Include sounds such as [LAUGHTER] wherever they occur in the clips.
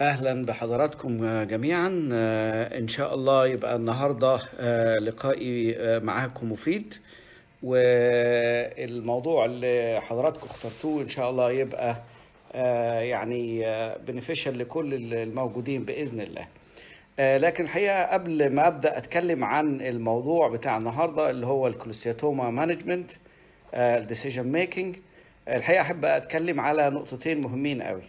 اهلا بحضراتكم جميعا آه، ان شاء الله يبقى النهارده آه، لقائي آه، معاكم مفيد والموضوع اللي حضراتكم اخترتوه ان شاء الله يبقى يعني بنفيشل لكل الموجودين باذن الله لكن الحقيقه قبل ما ابدا اتكلم عن الموضوع بتاع النهارده اللي هو الكوليستياتوما مانجمنت الديسيجن ميكنج الحقيقه احب اتكلم على نقطتين مهمين قوي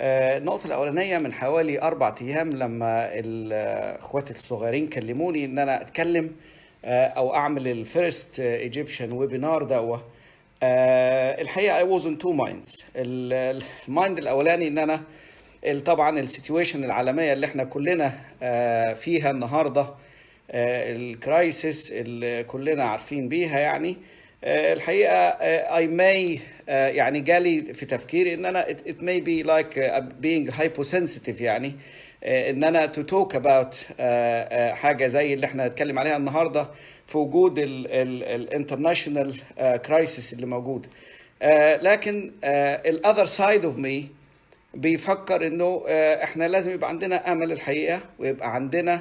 آه، النقطة الأولانية من حوالي أربع أيام لما إخواتي الصغيرين كلموني إن أنا أتكلم آه، أو أعمل الفيرست ايجيبشن ويبينار دوه الحقيقة I was in two minds المايند الأولاني إن أنا طبعا السيتويشن العالمية اللي احنا كلنا آه، فيها النهاردة الكرايسيس اللي كلنا عارفين بيها يعني آه، الحقيقه اي آه، ماي آه، يعني جالي في تفكيري ان انا ات ماي بي لايك بينج هايبو سنسيتيف يعني ان انا تو توك اباوت حاجه زي اللي احنا هنتكلم عليها النهارده في وجود الانترناشونال كرايسيس اللي موجوده لكن الاذر سايد اوف مي بيفكر انه احنا لازم يبقى عندنا امل الحقيقه ويبقى عندنا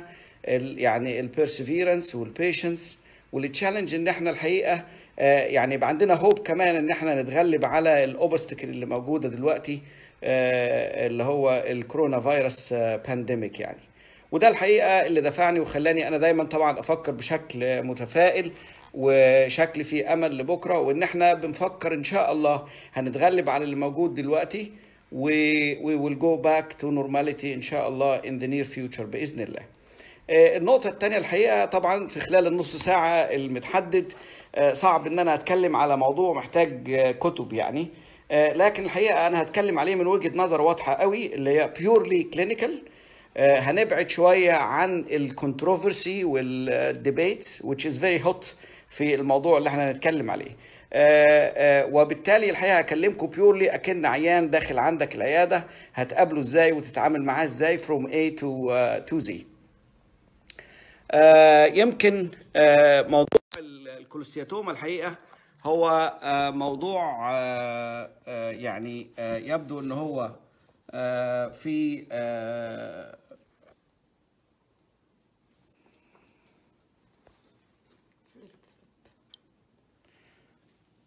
يعني البيرسيفيرنس والبيشنس والتشالنج ان احنا الحقيقه آه، يعني يبقى عندنا هوب كمان ان احنا نتغلب على الاوبستكل اللي موجوده دلوقتي آه، اللي هو الكورونا فيروس بانديميك آه، يعني وده الحقيقه اللي دفعني وخلاني انا دايما طبعا افكر بشكل متفائل وشكل في امل لبكره وان احنا بنفكر ان شاء الله هنتغلب على اللي موجود دلوقتي وي ويل جو باك تو نورماليتي ان شاء الله ان ذا نير فيوتشر باذن الله. النقطة الثانية الحقيقة طبعا في خلال النص ساعة المتحدد آه، صعب ان انا اتكلم على موضوع محتاج آه، كتب يعني آه، لكن الحقيقه انا هتكلم عليه من وجهه نظر واضحه قوي اللي هي بيورلي كلينيكال هنبعد شويه عن الكونتروفرسي والديبيتس which is very hot في الموضوع اللي احنا هنتكلم عليه وبالتالي الحقيقه هكلمكم بيورلي اكن عيان داخل عندك العياده هتقابله ازاي وتتعامل معاه ازاي from A to uh, to Z. يمكن موضوع الكولوسياتوما الحقيقه هو آه، موضوع آه، آه، يعني يبدو ان هو في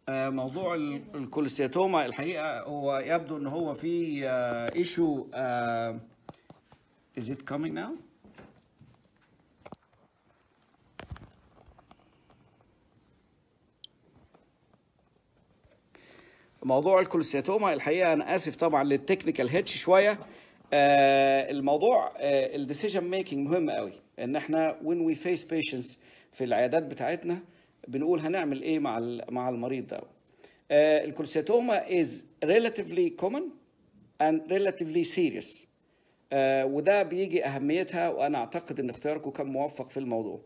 موضوع الكوليستياتوما الحقيقه هو يبدو ان هو في ايشو از ات coming ناو موضوع الكولوسياتوما الحقيقه انا اسف طبعا للتكنيكال هيتش شويه آه، الموضوع آه، الديسيجن ميكنج مهم قوي ان احنا وين وي فيس بيشنس في العيادات بتاعتنا بنقول هنعمل ايه مع مع المريض ده آه از ريلاتيفلي كومن اند ريلاتيفلي سيريس وده بيجي اهميتها وانا اعتقد ان اختياركم كان موفق في الموضوع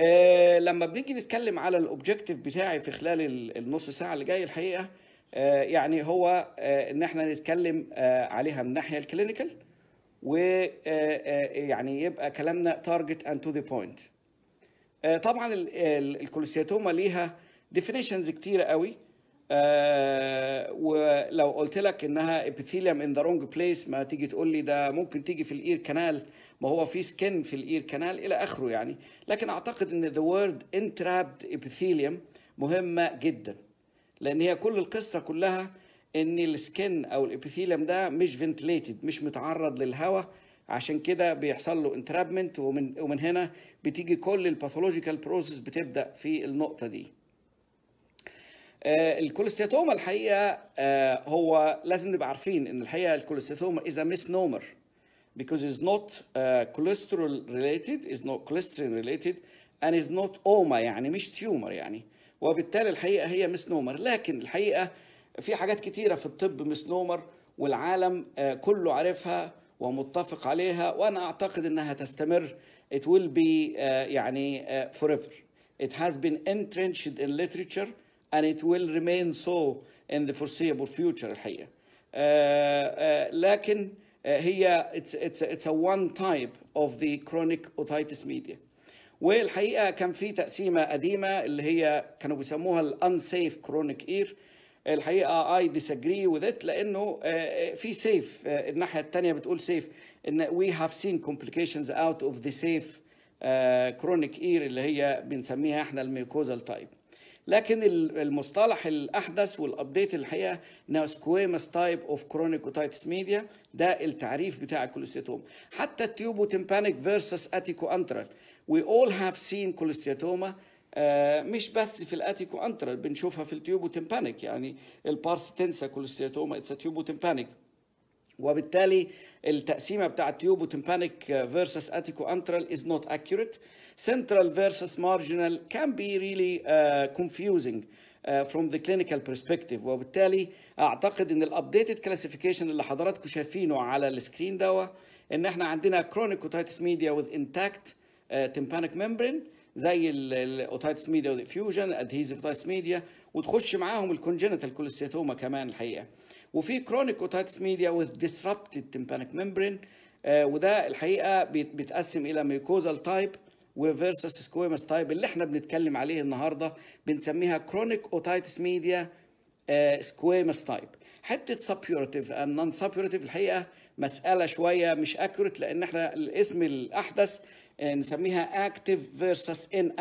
آه، لما بنيجي نتكلم على الاوبجيكتيف بتاعي في خلال النص ساعه اللي جاي الحقيقه آه، يعني هو آه، ان احنا نتكلم آه، عليها من ناحيه الكلينيكال و يعني يبقى كلامنا تارجت اند تو ذا بوينت طبعا الكولوسيتوما ليها ديفينيشنز كتيره قوي ولو قلت لك انها ابيثيليوم ان ذا رونج بليس ما تيجي تقول لي ده ممكن تيجي في الاير كانال ما هو في سكن في الاير كانال الى اخره يعني لكن اعتقد ان ذا وورد انترابد ابيثيليوم مهمه جدا لان هي كل القصه كلها ان السكن او الابيثيليوم ده مش فنتليتد مش متعرض للهواء عشان كده بيحصل له انترابمنت ومن ومن هنا بتيجي كل الباثولوجيكال بروسيس بتبدا في النقطه دي آه الكوليستياتوما الحقيقه آه هو لازم نبقى عارفين ان الحقيقه الكوليستياتوما از ميس نومر because it's not uh, cholesterol related, نوت not cholesterol related, and is not OMA يعني مش تيومر يعني. وبالتالي الحقيقه هي مسنومر لكن الحقيقه في حاجات كتيره في الطب مسنومر والعالم كله عارفها ومتفق عليها وانا اعتقد انها تستمر it will be uh, يعني uh, forever it has been entrenched in literature and it will remain so in the foreseeable future الحقيقه uh, uh, لكن uh, هي it's it's it's a one type of the chronic otitis media والحقيقه كان في تقسيمه قديمه اللي هي كانوا بيسموها الانسيف كرونيك اير الحقيقه اي ديسجري وذات لانه آه، آه، في سيف آه، الناحيه الثانيه بتقول سيف ان وي هاف سين كومبليكيشنز اوت اوف ذا سيف كرونيك اير اللي هي بنسميها احنا الميوكوزال تايب لكن المصطلح الاحدث والابديت الحقيقه سكويمس تايب اوف كرونيك اوتيتس ميديا ده التعريف بتاع الكوليستوم حتى التيوبو تيمبانيك فيرسس اتيكو انترال We all have seen كوليستياتوما uh, مش بس في الاتيكو انترال بنشوفها في التيوبو تمبانيك يعني البارس تنسا كوليستياتوما اتس تيوبو تمبانيك وبالتالي التقسيمه بتاع تيوبو تمبانيك فيرسس اتيكو انترال از نوت اكيوريت سنترال فيرسس مارجنال كان بي ريلي كونفيوزنج فروم ذا كلينيكال برسبكتيف وبالتالي اعتقد ان الابديتد كلاسيفيكيشن اللي حضراتكم شايفينه على السكرين دوا ان احنا عندنا كرونيك كوتايتس ميديا وذ انتاكت تمبانيك آه، ممبرين زي الاوتايتس ميديا فيوجن ادهيزف اوتايتس ميديا وتخش معاهم الكونجنتال كوليستيتوما كمان الحقيقه وفي كرونيك اوتايتس ميديا وذ ديسربتد تمبانيك ممبرين وده الحقيقه بيتقسم الى ميكوزال تايب وفيرسس سكويمس تايب اللي احنا بنتكلم عليه النهارده بنسميها كرونيك اوتايتس ميديا سكويمس تايب حته سبيورتيف ان نون سبيورتيف الحقيقه مساله شويه مش اكوريت لان احنا الاسم الاحدث آه، نسميها active فيرسس ان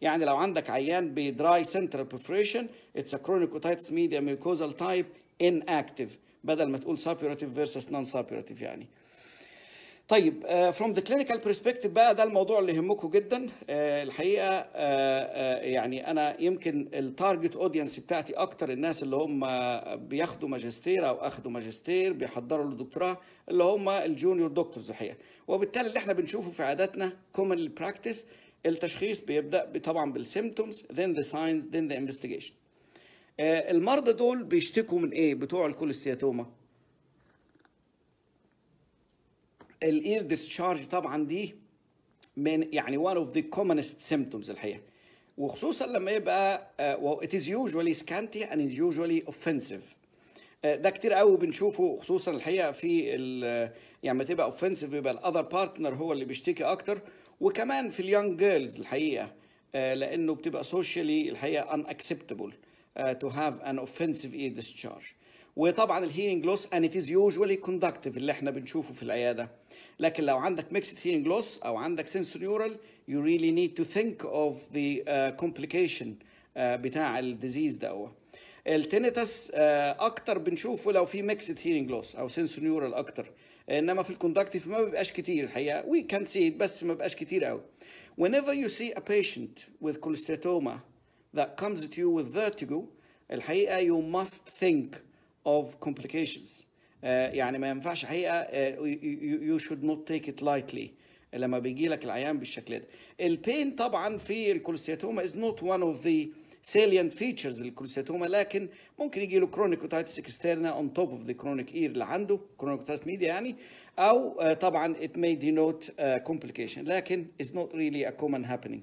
يعني لو عندك عيان بدراي سنترال perforation اتس كرونيك chronic ميديا ميوكوزال تايب ان inactive بدل ما تقول suppurative فيرسس نون suppurative يعني طيب فروم ذا كلينيكال برسبكتيف بقى ده الموضوع اللي يهمكم جدا آه، الحقيقه آه، آه، يعني انا يمكن التارجت اودينس بتاعتي اكتر الناس اللي هم بياخدوا ماجستير او اخدوا ماجستير بيحضروا للدكتوراه اللي هم الجونيور دكتورز الحقيقه وبالتالي اللي احنا بنشوفه في عاداتنا كومن براكتس التشخيص بيبدا طبعا بالسيمتومز ذن ذا ساينز ذن ذا انفستيجيشن المرضى دول بيشتكوا من ايه بتوع الكوليستياتوما الاير ديسشارج طبعا دي من يعني وان اوف ذا كومنست سيمبتومز الحقيقه وخصوصا لما يبقى uh, it is usually scanty and is آه، ده كتير قوي بنشوفه خصوصا الحقيقه في ال آه، يعني لما تبقى اوفنسيف بيبقى الاذر بارتنر هو اللي بيشتكي اكتر وكمان في اليونج جيرلز الحقيقه لانه بتبقى سوشيالي الحقيقه ان اكسبتبل تو هاف ان اوفنسيف اير ديسشارج وطبعا الهيرنج لوس اند ات از يوجوالي كوندكتيف اللي احنا بنشوفه في العياده لكن لو عندك mixed hearing loss أو عندك sensorial you really need to think of the uh, complication uh, بتاع الديزيز ده التينيتس uh, أكتر بنشوفه لو في mixed hearing loss أو sensorial أكتر إنما في الكوندكتيف ما بيبقاش كتير الحقيقة we can see it بس ما بيبقاش كتير أوي whenever you see a patient with cholesteatoma that comes to you with vertigo الحقيقة you must think of complications آه، يعني ما ينفعش حقيقه يو شود نوت تيك ات لايتلي لما بيجي لك العيان بالشكل ده البين طبعا في الكوليستياتوما از نوت وان اوف ذا سيليانت فيتشرز للكوليستاتوما لكن ممكن يجي له كرونيك اوتايتس اكسترنا اون توب اوف ذا كرونيك اير اللي عنده كرونيك اوتايتس ميديا يعني او آه، طبعا it may denote آه، complication لكن از not really a common happening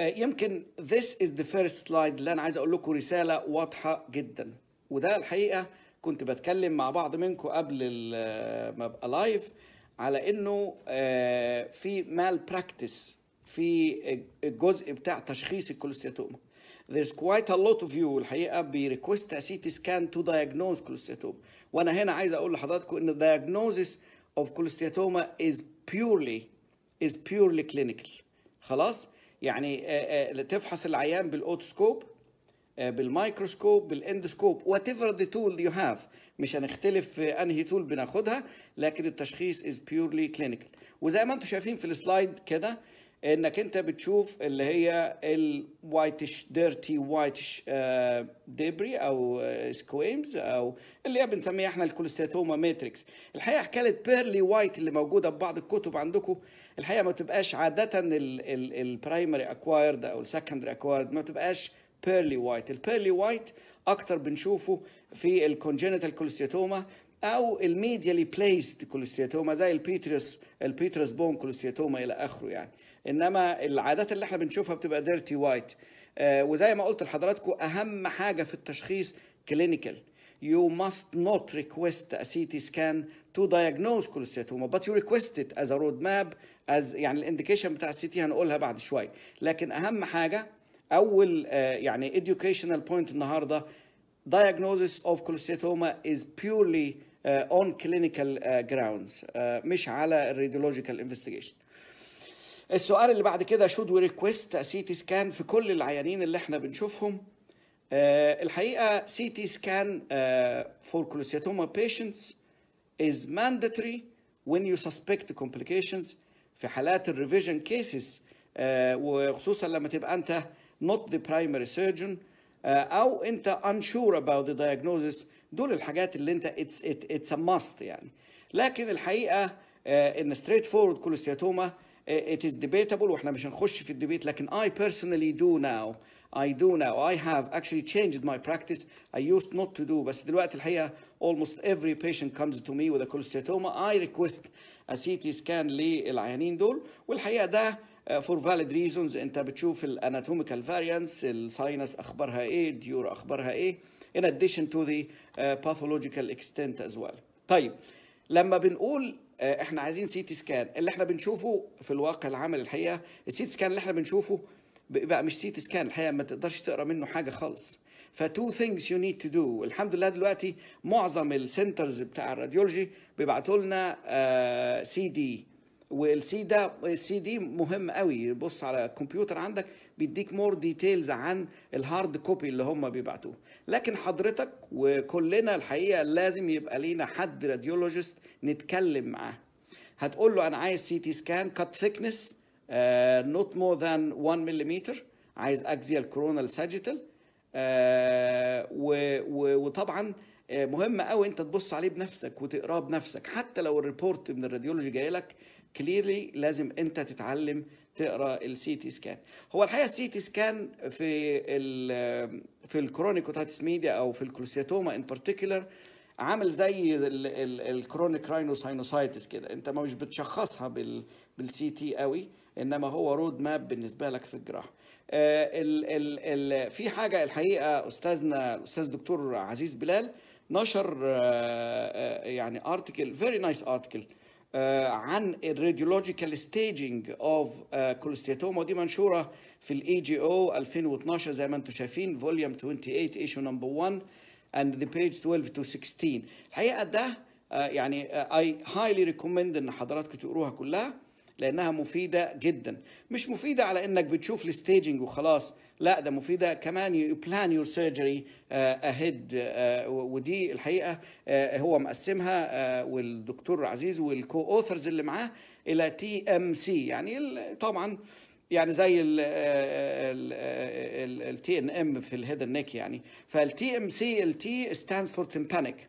يمكن this is the first slide اللي انا عايز اقول لكم رساله واضحه جدا وده الحقيقه كنت بتكلم مع بعض منكم قبل ما ابقى لايف على انه آه، في مال براكتس في الجزء بتاع تشخيص الكوليستياتوما there's quite a lot of you الحقيقه بيريكوست سي تي سكان تو diagnose كوليستياتوما وانا هنا عايز اقول لحضراتكم ان diagnosis of كوليستياتوما is purely is purely clinical خلاص يعني آه، آه، تفحص العيان بالاوتوسكوب آه، بالمايكروسكوب بالاندوسكوب وات ايفر ذا تول يو هاف مش هنختلف في انهي تول بناخدها لكن التشخيص از بيورلي كلينيكال وزي ما انتم شايفين في السلايد كده انك انت بتشوف اللي هي الوايتش ديرتي وايتش ديبري او سكويمز آه، او اللي هي بنسميها احنا الكوليستاتوما ماتريكس الحقيقه حكايه بيرلي وايت اللي موجوده في بعض الكتب عندكم الحقيقه ما بتبقاش عاده البرايمري اكوايرد او السكندري اكوايرد ما بتبقاش بيرلي وايت البيرلي وايت اكتر بنشوفه في الكونجنتال كولوسيتوما او الميديالي بليسد كولوسيتوما زي البيترس البيترس بون كولوسيتوما الى اخره يعني انما العادات اللي احنا بنشوفها بتبقى ديرتي وايت آه وزي ما قلت لحضراتكم اهم حاجه في التشخيص كلينيكال you must not request a CT scan to diagnose cholesteatoma but you request it as a road map as يعني الانديكيشن بتاع السي تي هنقولها بعد شويه لكن اهم حاجه اول يعني educational point النهارده diagnosis of cholesteatoma is purely uh, on clinical uh, grounds uh, مش على radiological investigation السؤال اللي بعد كده should we request a CT scan في كل العيانين اللي احنا بنشوفهم uh, الحقيقه CT scan uh, for cholesteatoma patients is mandatory when you suspect complications في حالات الريفيجن كيسز uh, وخصوصا لما تبقى انت not the primary surgeon uh, او انت unsure about the diagnosis دول الحاجات اللي انت it's, it, it's a must يعني لكن الحقيقه ان uh, straightforward forward كولوسياتوما uh, it is debatable واحنا مش هنخش في الديبيت لكن I personally do now I do now I have actually changed my practice I used not to do بس دلوقتي الحقيقة almost every patient comes to me with a cholesteatoma I request a CT scan للعيانين دول والحقيقة ده فور فاليد ريزونز انت بتشوف الاناتوميكال فاريانس الساينس اخبارها ايه الديور اخبارها ايه in addition to the uh, pathological extent as well طيب لما بنقول uh, احنا عايزين سي تي سكان اللي احنا بنشوفه في الواقع العمل الحقيقه السي تي سكان اللي احنا بنشوفه بقى مش سي تي سكان الحقيقه ما تقدرش تقرا منه حاجه خالص فتو ثينجز يو نيد تو دو الحمد لله دلوقتي معظم السنترز بتاع الراديولوجي بيبعتوا لنا سي uh, دي والسي ده السي دي مهم قوي بص على الكمبيوتر عندك بيديك مور ديتيلز عن الهارد كوبي اللي هم بيبعتوه لكن حضرتك وكلنا الحقيقه لازم يبقى لينا حد راديولوجيست نتكلم معاه هتقول له انا عايز سي تي سكان كات ثيكنس نوت مور ذان 1 ملم عايز اكزيال كورونال ساجيتال وطبعا آه، مهم قوي انت تبص عليه بنفسك وتقراه بنفسك حتى لو الريبورت من الراديولوجي جاي لك كليرلي لازم انت تتعلم تقرا السي تي سكان هو الحقيقه السي تي سكان في ال في الكرونيكوتاتس ميديا او في الكروسياتوما ان بارتيكولر عامل زي الكرونيك راينوساينوسايتس كده انت ما مش بتشخصها بال بالسي تي قوي انما هو رود ماب بالنسبه لك في الجراحه آه ال في حاجه الحقيقه استاذنا الاستاذ دكتور عزيز بلال نشر آه, آه، يعني ارتكل فيري نايس ارتكل آه، عن الراديولوجيكال ستيجنج اوف آه، كولوستياتوما ودي منشوره في الاي جي او 2012 زي ما انتم شايفين فوليوم 28 ايشو نمبر 1 اند ذا بيج 12 تو 16 الحقيقه ده آه، يعني اي هايلي ريكومند ان حضراتكم تقروها كلها لانها مفيده جدا مش مفيده على انك بتشوف الستيجنج وخلاص لا ده مفيده كمان يو بلان يور سيرجري اهيد ودي الحقيقه uh, هو مقسمها uh, والدكتور عزيز والكو اوثرز اللي معاه الى تي ام سي يعني طبعا يعني زي ال تي ان ام في الهيد نيك يعني فالتي ام سي التي ستاندز فور تمبانيك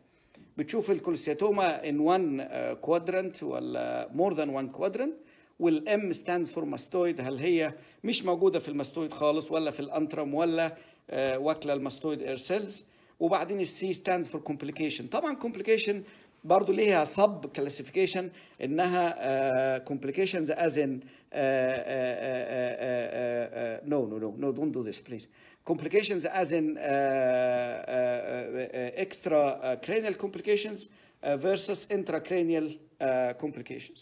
بتشوف الكوليستياتوما ان وان كوادرنت uh, ولا مور ذان وان كوادرنت والام ستاندز فور ماستويد هل هي مش موجوده في الماستويد خالص ولا في الانترم ولا آه، واكله الماستويد اير سيلز وبعدين السي ستاندز فور كومبليكيشن طبعا كومبليكيشن برضو ليها سب كلاسيفيكيشن انها كومبليكيشنز از ان نو نو نو نو دونت دو ذس بليز كومبليكيشنز از ان اكسترا كرينيال كومبليكيشنز فيرسس انترا كرينيال versus intracranial uh, complications.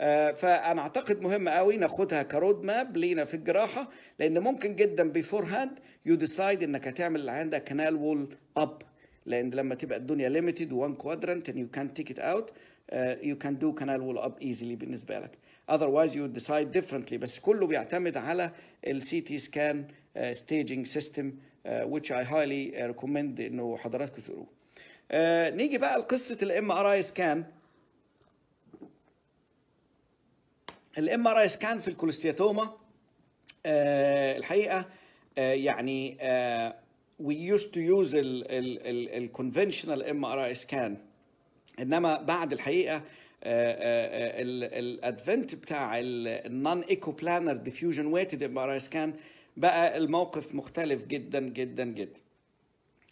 آه، فانا اعتقد مهم قوي ناخدها كرود ماب لينا في الجراحه لان ممكن جدا بيفور هاند يو ديسايد انك هتعمل اللي عندك كانال وول اب لان لما تبقى الدنيا ليميتد وان كوادرنت and يو كان تيك ات اوت يو كان دو كانال وول اب ايزلي بالنسبه لك اذروايز يو ديسايد ديفرنتلي بس كله بيعتمد على السي تي سكان ستيجنج سيستم which I highly recommend انه حضراتكم تقروه. Uh, نيجي بقى لقصه الام ار اي سكان الام ار اي سكان في الكوليستياتوما آه، الحقيقه آه، يعني وي يوز تو يوز الكونفشنال ام ار اي سكان انما بعد الحقيقه آه، الادفنت بتاع النون ايكو بلانر ديفيوجن ويتد ام ار اي سكان بقى الموقف مختلف جدا جدا جدا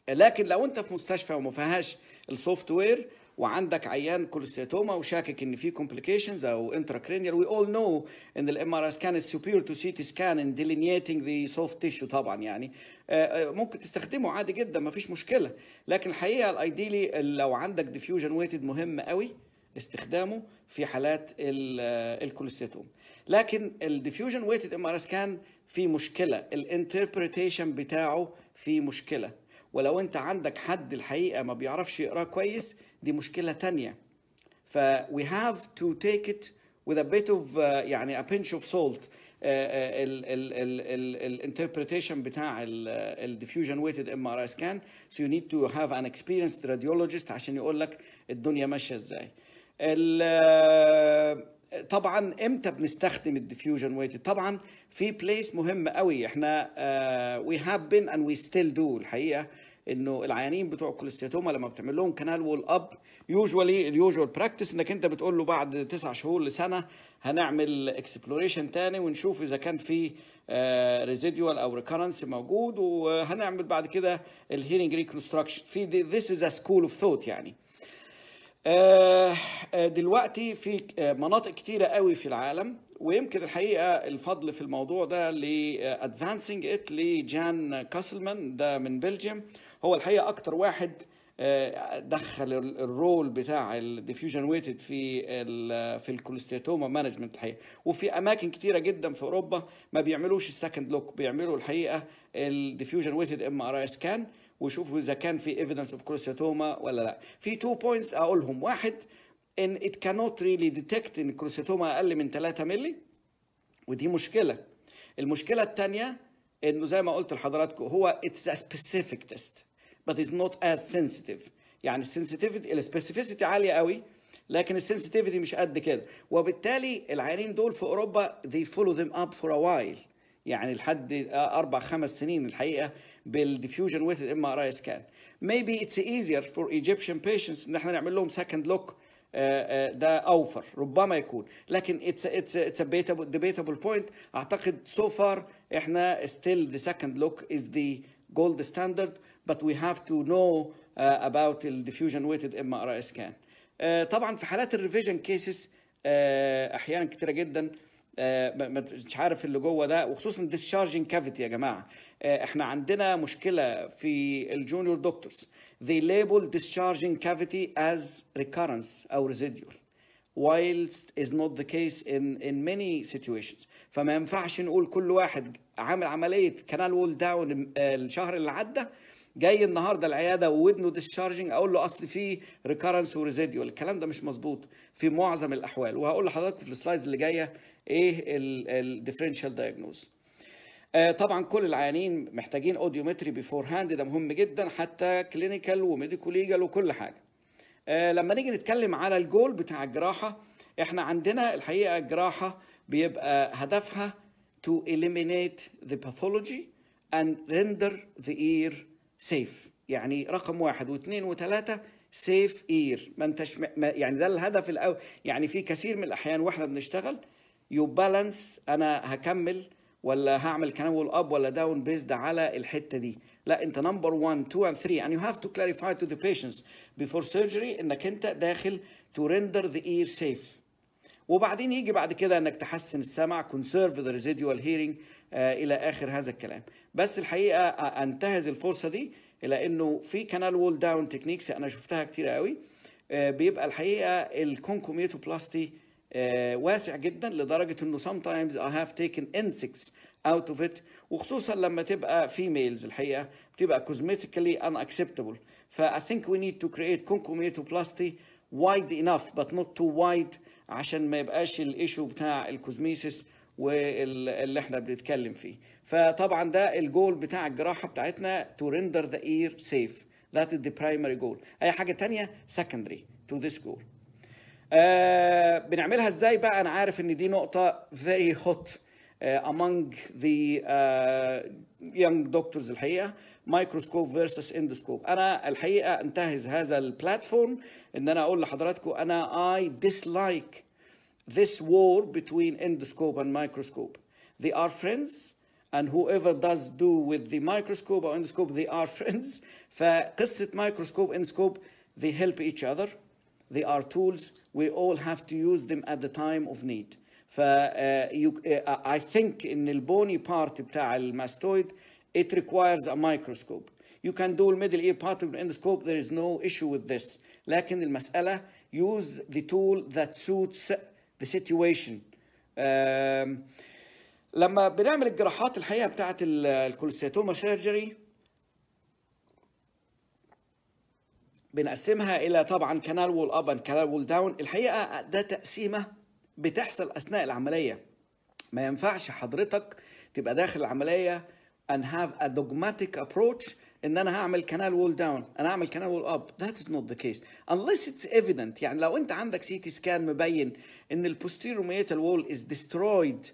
لكن لو انت في مستشفى وما فيهاش السوفت وير وعندك عيان كوليستوما وشاكك ان في كومبليكيشنز او انتراكرينيال وي اول نو ان الام ار اس كان سوبير تو سي تي سكان ان ديلينيتنج ذا سوفت تيشو طبعا يعني آه، آه، ممكن تستخدمه عادي جدا ما فيش مشكله لكن الحقيقه الايديلي لو عندك ديفيوجن ويتد مهم قوي استخدامه في حالات آه، الكوليستيتوم لكن الديفيوجن ويتد ام ار اس كان في مشكله الانتربريتيشن بتاعه في مشكله ولو انت عندك حد الحقيقه ما بيعرفش يقراه كويس دي مشكله تانية ف we have to take it with a bit of uh, يعني a pinch of salt آه، آه، الانتربريتيشن بتاع الديفيوجن ويتد ام ار اي سكان سو يو نيد تو هاف ان اكسبيرينسد راديولوجيست عشان يقول لك الدنيا ماشيه ازاي طبعا امتى بنستخدم الديفيوجن ويتد طبعا في بليس مهم قوي احنا وي هاف بين اند وي ستيل دو الحقيقه انه العيانين بتوع الكوليستيتوما لما بتعمل لهم كانال وول اب يوجوالي اليوجوال براكتس انك انت بتقول له بعد تسع شهور لسنه هنعمل اكسبلوريشن تاني ونشوف اذا كان في ريزيدوال آه، او ريكرنس موجود وهنعمل بعد كده الهيرنج ريكونستراكشن في ذيس از ا سكول اوف ثوت يعني آه، آه، دلوقتي في آه، مناطق كتيرة قوي في العالم ويمكن الحقيقة الفضل في الموضوع ده Advancing It لجان كاسلمان ده من بلجيم هو الحقيقة أكتر واحد دخل الرول بتاع الديفيوجن ويتد في في الكوليستيتوما مانجمنت الحقيقه وفي اماكن كتيره جدا في اوروبا ما بيعملوش السكند لوك بيعملوا الحقيقه الديفيوجن ويتد ام ار اي سكان وشوفوا اذا كان في ايفيدنس اوف كروسيتوما ولا لا في تو بوينتس اقولهم واحد ان ات كانوت ريلي ديتكت ان كروسيتوما اقل من 3 مللي ودي مشكله المشكله الثانيه انه زي ما قلت لحضراتكم هو اتس ا سبيسيفيك تيست بس از نوت از سنسيتيف يعني السنسيتيفيتي السبيسيفيسيتي عاليه قوي لكن السنسيتيفيتي مش قد كده وبالتالي العيانين دول في اوروبا they follow them up for a while يعني لحد اربع خمس سنين الحقيقه بالديفيوجن ويتد ام ار اي سكان ميبي اتس ايزير فور ايجيبشن بيشنتس ان احنا نعمل لهم سكند لوك آه، آه، ده اوفر ربما يكون لكن اتس اتس اتس ديبيتابل بوينت اعتقد سو so فار احنا ستيل ذا سكند لوك از ذا جولد ستاندرد بت وي هاف تو نو اباوت الديفيوجن ويتد ام ار اي سكان آه، طبعا في حالات الريفيجن كيسز احيانا كثيره جدا آه، مش عارف اللي جوه ده وخصوصا الديسشارجنج كافيتي يا جماعه آه، احنا عندنا مشكله في الجونيور دكتورز they label discharging cavity as recurrence او residual whilst is not the case in in many situations فما ينفعش نقول كل واحد عامل عمليه كانال وول داون الشهر اللي عدى جاي النهارده العياده وودنه ديسشارجنج اقول له اصل في ريكارنس وريزيديوال الكلام ده مش مظبوط في معظم الاحوال وهقول لحضراتكم في السلايدز اللي جايه ايه الديفرنشال دايجنوز آه، طبعا كل العيانين محتاجين اوديومتري بيفور هاند ده مهم جدا حتى كلينيكال ليجال وكل حاجه آه، لما نيجي نتكلم على الجول بتاع الجراحه احنا عندنا الحقيقه الجراحه بيبقى هدفها to eliminate the pathology and render the ear سيف يعني رقم واحد واثنين وثلاثة سيف اير ما انتش ما يعني ده الهدف الاول يعني في كثير من الاحيان واحنا بنشتغل يو بالانس انا هكمل ولا هعمل كناول اب ولا داون بيزد على الحته دي لا انت نمبر 1 2 اند 3 and يو هاف تو كلاريفاي تو ذا بيشنتس بيفور سيرجري انك انت داخل تو ريندر ذا اير سيف وبعدين يجي بعد كده انك تحسن السمع كونسيرف ذا ريزيديوال هيرنج آه، الى اخر هذا الكلام بس الحقيقه انتهز الفرصه دي الى انه في كانال وول داون تكنيكس انا شفتها كتير قوي آه، بيبقى الحقيقه الكونكوميتوبلاستي آه، واسع جدا لدرجه انه تايمز اي هاف تيكن انسكس اوت اوف ات وخصوصا لما تبقى فيميلز الحقيقه بتبقى cosmetically unacceptable فا اي ثينك وي نيد تو كرييت كونكوميتوبلاستي وايد انف بت نوت تو وايد عشان ما يبقاش الايشو بتاع الكوزميسيس واللي احنا بنتكلم فيه فطبعا ده الجول بتاع الجراحه بتاعتنا تو ريندر ذا اير سيف ذات ذا برايمري جول اي حاجه تانية سكندري تو ذيس جول بنعملها ازاي بقى انا عارف ان دي نقطه فيري هوت آه، among the uh, young doctors الحقيقه مايكروسكوب فيرسس اندوسكوب انا الحقيقه انتهز هذا البلاتفورم ان انا اقول لحضراتكم انا اي ديسلايك this war between endoscope and microscope. They are friends, and whoever does do with the microscope or endoscope, they are [LAUGHS] friends. فقصة microscope, endoscope, they help each other. They are tools. We all have to use them at the time of need. Uh, uh, I think in the bony part of the mastoid, it requires a microscope you can do middle ear part with endoscope there is no issue with this لكن المسألة use the tool that suits the situation لما بنعمل الجراحات الحقيقه بتاعه الكولوستاتوما سيرجري بنقسمها الى طبعا كانال وول اب اند كانال وول داون الحقيقه ده تقسيمه بتحصل اثناء العمليه ما ينفعش حضرتك تبقى داخل العمليه and have a dogmatic approach ان انا هعمل كانال وول داون انا هعمل كانال وول اب ذات از نوت ذا كيس unless اتس ايفيدنت يعني لو انت عندك سي تي سكان مبين ان البوستيريور ميتال وول از ديسترويد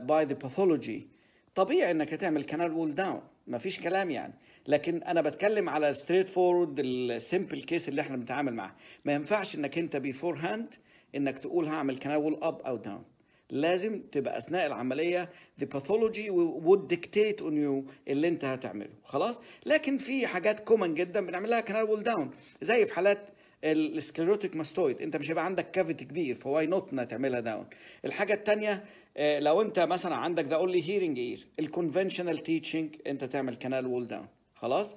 باي ذا باثولوجي طبيعي انك هتعمل كانال وول داون ما فيش كلام يعني لكن انا بتكلم على ستريت فورورد السيمبل كيس اللي احنا بنتعامل معاه ما ينفعش انك انت بيفور هاند انك تقول هعمل كانال وول اب او داون لازم تبقى اثناء العمليه the pathology would dictate on you اللي انت هتعمله خلاص لكن في حاجات كومن جدا بنعملها كانال وول داون زي في حالات السكليروتيك ماستويد انت مش هيبقى عندك كافيتي كبير فواي نوت تعملها داون الحاجه الثانيه آه، لو انت مثلا عندك ذا اونلي هيرنج اير الكونفشنال تيتشنج انت تعمل كانال وول داون خلاص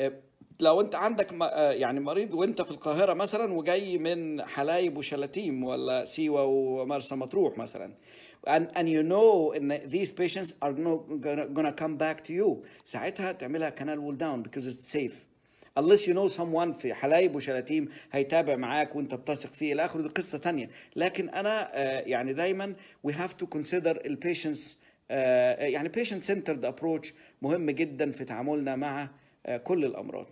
آه، لو انت عندك آه، يعني مريض وانت في القاهره مثلا وجاي من حلايب وشلاتيم ولا سيوه ومرسى مطروح مثلا and, and you know ان these patients are not gonna, gonna come back to you ساعتها تعملها كانال وول داون because it's safe unless you know someone في حلايب وشلاتيم هيتابع معاك وانت بتثق فيه الى اخره دي قصه ثانيه لكن انا آه، يعني دايما we have to consider patients آه، يعني patient centered approach مهم جدا في تعاملنا مع كل الامراض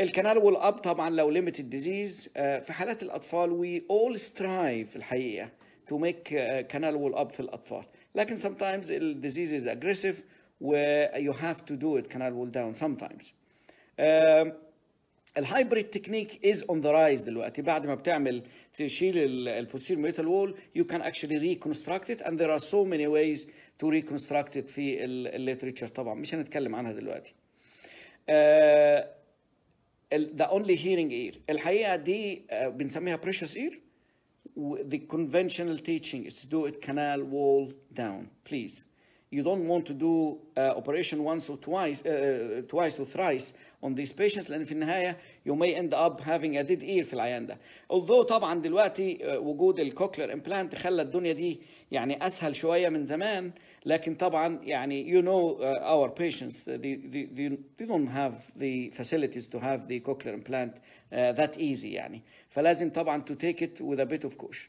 الكنال والاب طبعا لو ليميتد ديزيز آه، في حالات الاطفال وي اول سترايف الحقيقه تو ميك آه، كنال والاب في الاطفال لكن تايمز الديزيز از اجريسيف و هاف تو دو ات كنال وول داون سم تايمز الهايبريد تكنيك از اون ذا رايز دلوقتي بعد ما بتعمل تشيل البوستير ميتال وول يو كان اكشلي ريكونستراكت ات اند ذير ار سو ماني وايز تو ريكونستراكت ات في الليتريتشر طبعا مش هنتكلم عنها دلوقتي uh, ذا اونلي هيرنج اير الحقيقه دي بنسميها بريشس اير the conventional teaching is to do it canal wall down please you don't want to do uh, operation once or twice, uh, uh, twice or thrice on these patients لأن في النهاية you may end up having a dead ear في العيان although طبعا دلوقتي uh, وجود الكوكلر امبلانت خلى الدنيا دي يعني أسهل شوية من زمان لكن طبعا يعني you know uh, our patients uh, they, they, they don't have the facilities to have the cochlear implant uh, that easy يعني فلازم طبعا to take it with a bit of caution.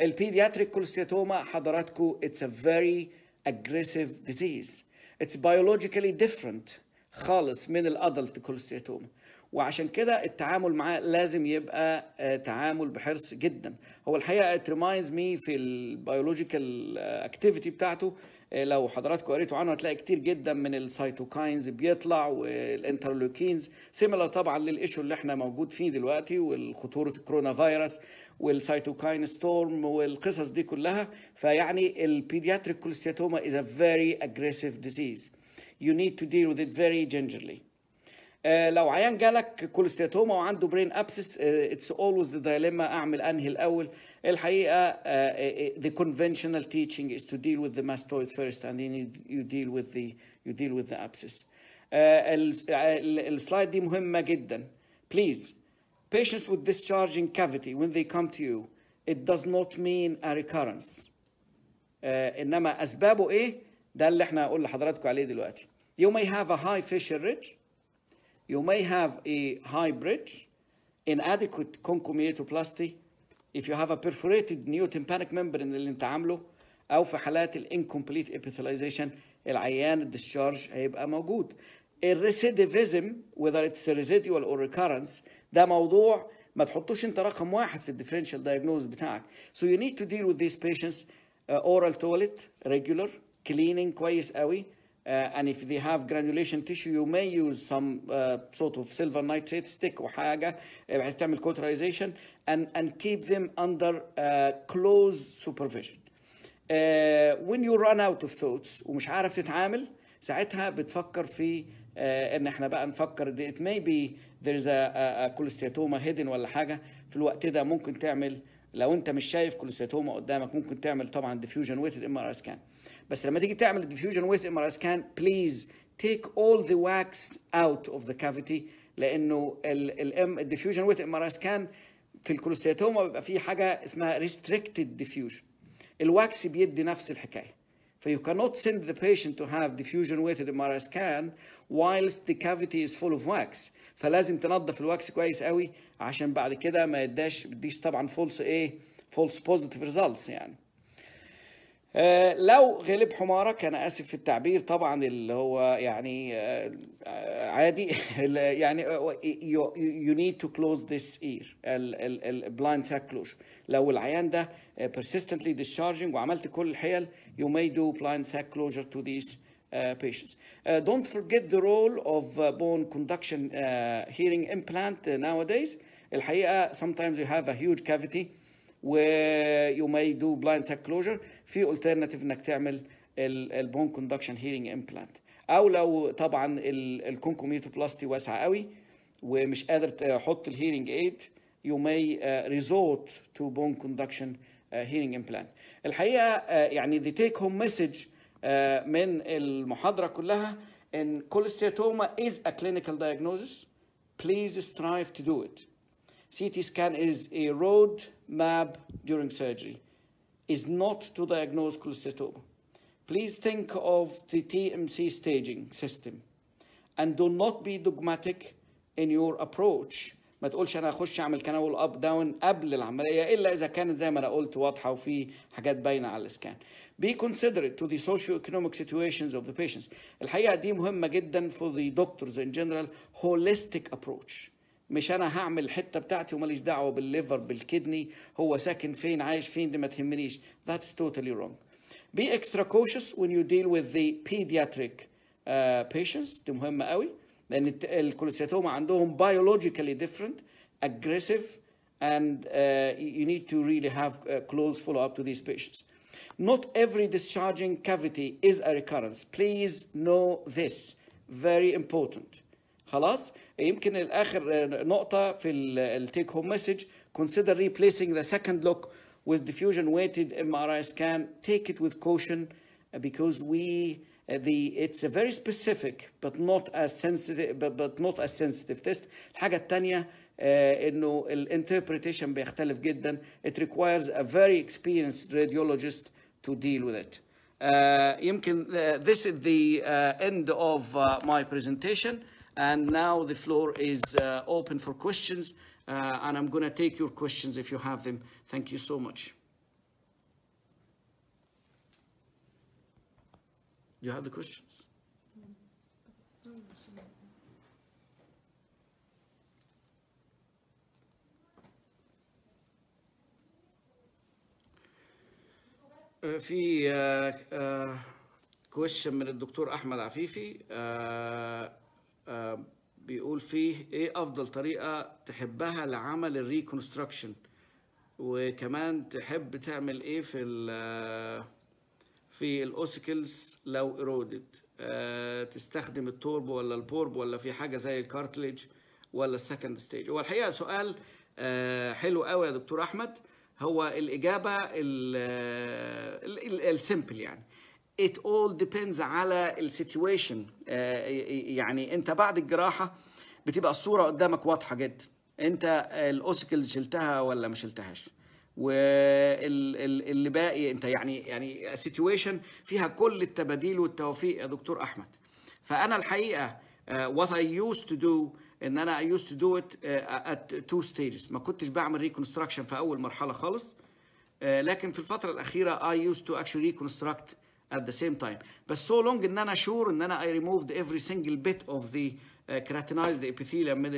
البيدياتريك كولستياتوما حضراتكم it's a very aggressive disease it's biologically different خالص من الادلت كوليستيتوما وعشان كده التعامل معاه لازم يبقى آه، تعامل بحرص جدا هو الحقيقه ات ريمايندز مي في البيولوجيكال اكتيفيتي بتاعته آه، لو حضراتكم قريتوا عنه هتلاقي كتير جدا من السيتوكاينز بيطلع والانترلوكينز سيميلر طبعا للايشو اللي احنا موجود فيه دلوقتي والخطوره الكورونا فيروس والسيتوكاين ستورم والقصص دي كلها فيعني البيدياتريك كوليستياتوما is a very aggressive disease you need to deal with it very gingerly لو عيان جالك كوليستياتوما وعنده برين ابسس اتس اولويز ذا دايليما اعمل انهي الاول الحقيقه the conventional teaching is to deal with the mastoid first and then you deal with the you deal with the abscess السلايد دي مهمه جدا بليز Patients with discharging cavity, when they come to you, it does not mean a recurrence. Uh, انما اسبابه ايه؟ ده اللي احنا هقول لحضراتكم عليه دلوقتي. You may have a high fissure ridge. You may have a high bridge, inadequate concomiatoplasty. If you have a perforated neotympanic membrane اللي انت عامله او في حالات الانكمبليت epithelization العيان الديscharge هيبقى موجود. recidivism, whether it's residual or recurrence ده موضوع ما تحطوش انت رقم واحد في الديفرنشال دايجنوز بتاعك so you need to deal with these patients uh, oral toilet regular cleaning كويس قوي uh, and if they have granulation tissue you may use some uh, sort of silver nitrate stick وحاجه بحيث تعمل cauterization and and keep them under uh, close supervision uh, when you run out of thoughts ومش عارف تتعامل ساعتها بتفكر في آه، ان احنا بقى نفكر ديت ميبي ذيرز كولوستياتوما هيدن ولا حاجه في الوقت ده ممكن تعمل لو انت مش شايف كولوستياتوما قدامك ممكن تعمل طبعا ديفيوجن ويت ام ار اس سكان بس لما تيجي تعمل ديفيوجن ويت ام ار اس سكان بليز تيك اول ذا واكس اوت اوف ذا كافيتي لانه الام الديفيوجن ويت ام ار اس سكان في الكولوستياتوما بيبقى في حاجه اسمها ريستريكتد ديفيوجن الواكس بيدي نفس الحكايه you cannot send the patient to have diffusion weighted MRI scan whilst the cavity is full of wax فلازم تنظف الواكس كويس قوي عشان بعد كده ما يديش بديش طبعا فولس ايه فولس بوزيتيف ريزلتس يعني آه لو غلب حمارك انا اسف في التعبير طبعا اللي هو يعني آه عادي [LAUGHS] يعني يو نيد تو كلوز ذس اير البلايند ساك كلوجر لو العيان ده persistently discharging وعملت كل الحيل you may do blind sac closure to these uh, patients. Uh, don't forget the role of uh, bone conduction uh, hearing implant uh, nowadays. sometimes you have a huge cavity where you may do blind sac closure في alternative انك تعمل البون كوندكشن هيرنج امبلانت او لو طبعا الكونكوميوتوبلاستي واسعه قوي ومش قادر تحط الهيرنج ايد you may uh, resort to bone conduction hearing implant الحقيقه يعني the take home message من المحاضره كلها ان cholesteatoma is a clinical diagnosis please strive to do it CT scan is a road map during surgery is not to diagnose cholesteatoma please think of the TMC staging system and do not be dogmatic in your approach ما تقولش انا هخش اعمل كناول اب داون قبل العمليه الا اذا كانت زي ما انا قلت واضحه وفي حاجات باينه على الاسكان. Be considerate to the socio-economic situations of the patients. الحقيقه دي مهمه جدا for the doctors in general holistic approach. مش انا هعمل الحته بتاعتي وماليش دعوه بالليفر بالكدني هو ساكن فين عايش فين دي ما تهمنيش. That's totally wrong. Be extra cautious when you deal with the pediatric uh, patients دي مهمه قوي. لان الكوليستوما عندهم biologically different aggressive and uh, you need to really have uh, close follow-up to these patients. Not every discharging cavity is a recurrence. Please know this. Very important. خلاص يمكن الآخر نقطة في التيك هوم مسج consider replacing the second look with diffusion weighted MRI scan. Take it with caution uh, because we uh, the, it's a very specific but not as sensitive but, but not as sensitive test الحاجه الثانيه uh, انه الانتربريتيشن بيختلف جدا it requires a very experienced radiologist to deal with it uh, يمكن uh, this is the uh, end of uh, my presentation and now the floor is uh, open for questions uh, and I'm going to take your questions if you have them thank you so much Do you have the questions? Uh, في كويشن uh, uh, من الدكتور احمد عفيفي بيقول فيه ايه افضل طريقه تحبها لعمل الريكونستراكشن وكمان تحب تعمل ايه في في الاوسكلز لو ايرودد أه تستخدم التورب ولا البورب ولا في حاجه زي الكارتليج ولا السكند ستيج هو الحقيقه سؤال أه حلو قوي يا دكتور احمد هو الاجابه السمبل آه، يعني it all depends على السيتويشن آه، يعني انت بعد الجراحه بتبقى الصوره قدامك واضحه جدا انت الاوسكل شلتها ولا ما شلتهاش واللي باقي انت يعني يعني سيتويشن فيها كل التباديل والتوفيق يا دكتور احمد فانا الحقيقه وات اي يوز تو دو ان انا اي يوز تو دو ات ات تو ستيجز ما كنتش بعمل ريكونستراكشن في اول مرحله خالص آه، لكن في الفتره الاخيره اي يوز تو اكشلي ريكونستراكت ات ذا سيم تايم بس سو لونج ان انا شور ان انا اي ريموفد افري سنجل بيت اوف ذا آه، كراتينايزد ابيثيليم من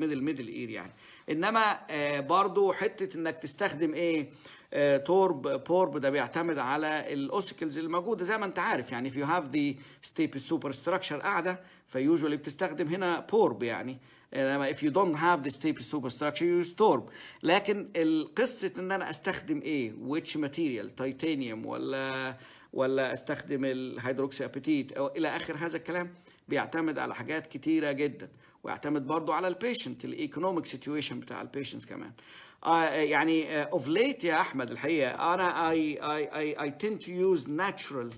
من الميدل اير يعني انما آه، برضو حته انك تستخدم ايه آه، تورب بورب ده بيعتمد على الاوسيكلز اللي موجوده زي ما انت عارف يعني if you have the ستيب سوبر ستراكشر قاعده فيوجوالي بتستخدم هنا بورب يعني انما if you don't have the step super structure use تورب لكن القصه ان انا استخدم ايه which material تيتانيوم ولا ولا استخدم الهيدروكسي ابيتيت الى اخر هذا الكلام بيعتمد على حاجات كتيرة جدا ويعتمد برضو على البيشنت الايكونوميك سيتويشن بتاع البيشنت كمان آه، آه، يعني اوف آه، ليت يا احمد الحقيقه انا اي اي اي اي تند تو يوز ناتشرال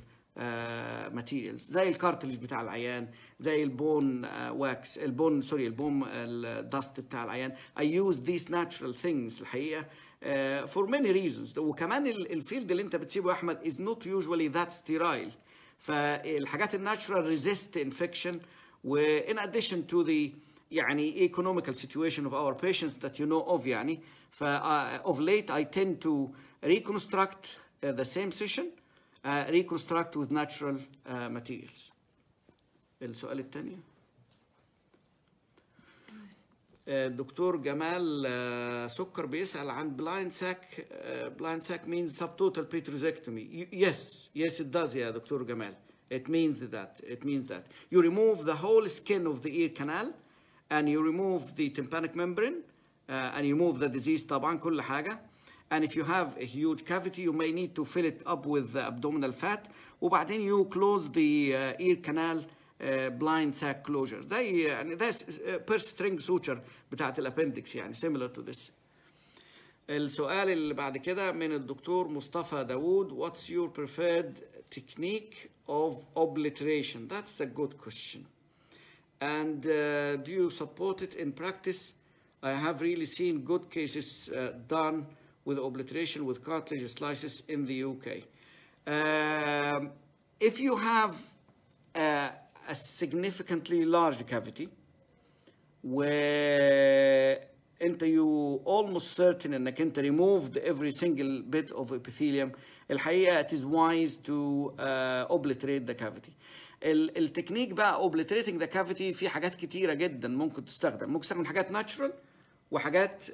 ماتيريالز زي الكارتلج بتاع العيان زي البون واكس uh, البون سوري البوم الدست بتاع العيان اي يوز ذيس ناتشرال ثينجز الحقيقه فور ماني ريزونز وكمان الفيلد اللي انت بتسيبه يا احمد از نوت يوجوالي ذات ستيرايل فالحاجات الناتشرال ريزيست انفكشن وان اديشن تو ذا يعني economical situation of our patients that you know of يعني ف uh, of late I tend to reconstruct uh, the same session uh, reconstruct with natural uh, materials السؤال الثاني دكتور جمال سكر بيسال عن بلايند ساك بلايند ساك means subtotal petrosectomy yes yes it does يا دكتور جمال it means that it means that you remove the whole skin of the ear canal and you remove the tympanic membrane اند and you remove the disease طبعا كل حاجه and if you have a huge cavity you may need to fill it up with abdominal fat وبعدين you close the uh, ear canal Blind sac closure. زي يعني ده بيرس سترينج سوتشر بتاعت الابندكس يعني سيميلر تو ذس السؤال اللي بعد كده من الدكتور مصطفى What's your preferred technique of obliteration that's a good question and uh, do you support it in practice I have really seen good cases uh, done with obliteration with cartilage slices in the UK uh, um, if you have uh, a significantly large cavity انت you almost certain انك انت removed every single bit of epithelium الحقيقه it is wise to uh, obliterate the cavity التكنيك بقى obliterating the cavity في حاجات كتيره جدا ممكن تستخدم ممكن تستخدم حاجات ناتشورال وحاجات uh,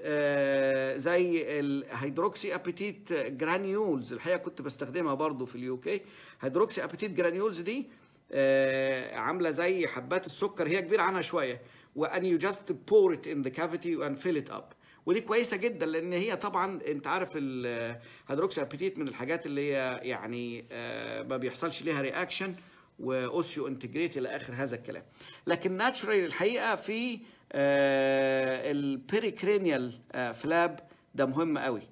زي الهيدروكسي ابيتيت جرانيولز الحقيقه كنت بستخدمها برضو في اليو كي هيدروكسي ابيتيت جرانيولز دي آه، عامله زي حبات السكر هي كبيره عنها شويه وان يو جاست بور ات ان ذا كافيتي وان فيل ات اب ودي كويسه جدا لان هي طبعا انت عارف الهيدروكسي ابيتيت من الحاجات اللي هي يعني آه، ما بيحصلش ليها رياكشن واوسيو انتجريت الى اخر هذا الكلام لكن ناتشرالي الحقيقه في آه، البيريكرينيال فلاب ده مهم قوي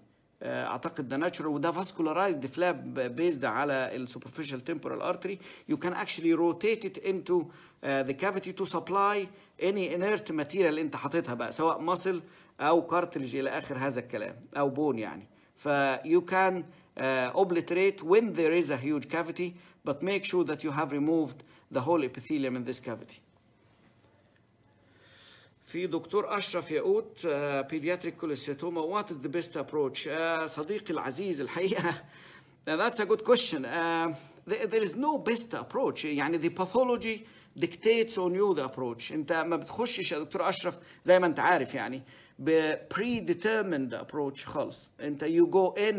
اعتقد ده ناتشورال وده فاسكولارايزد فلاب بيزد على السوبرفيشال تمبورال ارتري يو كان اكشلي روتيت ات انتو ذا كافيتي تو سبلاي اني انيرت ماتيريال انت حاططها بقى سواء ماسل او كارتلج الى اخر هذا الكلام او بون يعني ف you can uh, obliterate when there is a huge cavity but make sure that you have removed the whole epithelium in this cavity في دكتور اشرف ياقوت بيدياتريك كوليستوما وات از ذا بيست ابروتش صديقي العزيز الحقيقه ذاتس ا جود كويشن ذير از نو بيست ابروتش يعني ذا باثولوجي dictates on you the approach انت ما بتخشش يا دكتور اشرف زي ما انت عارف يعني ب predetermined approach خالص انت you go in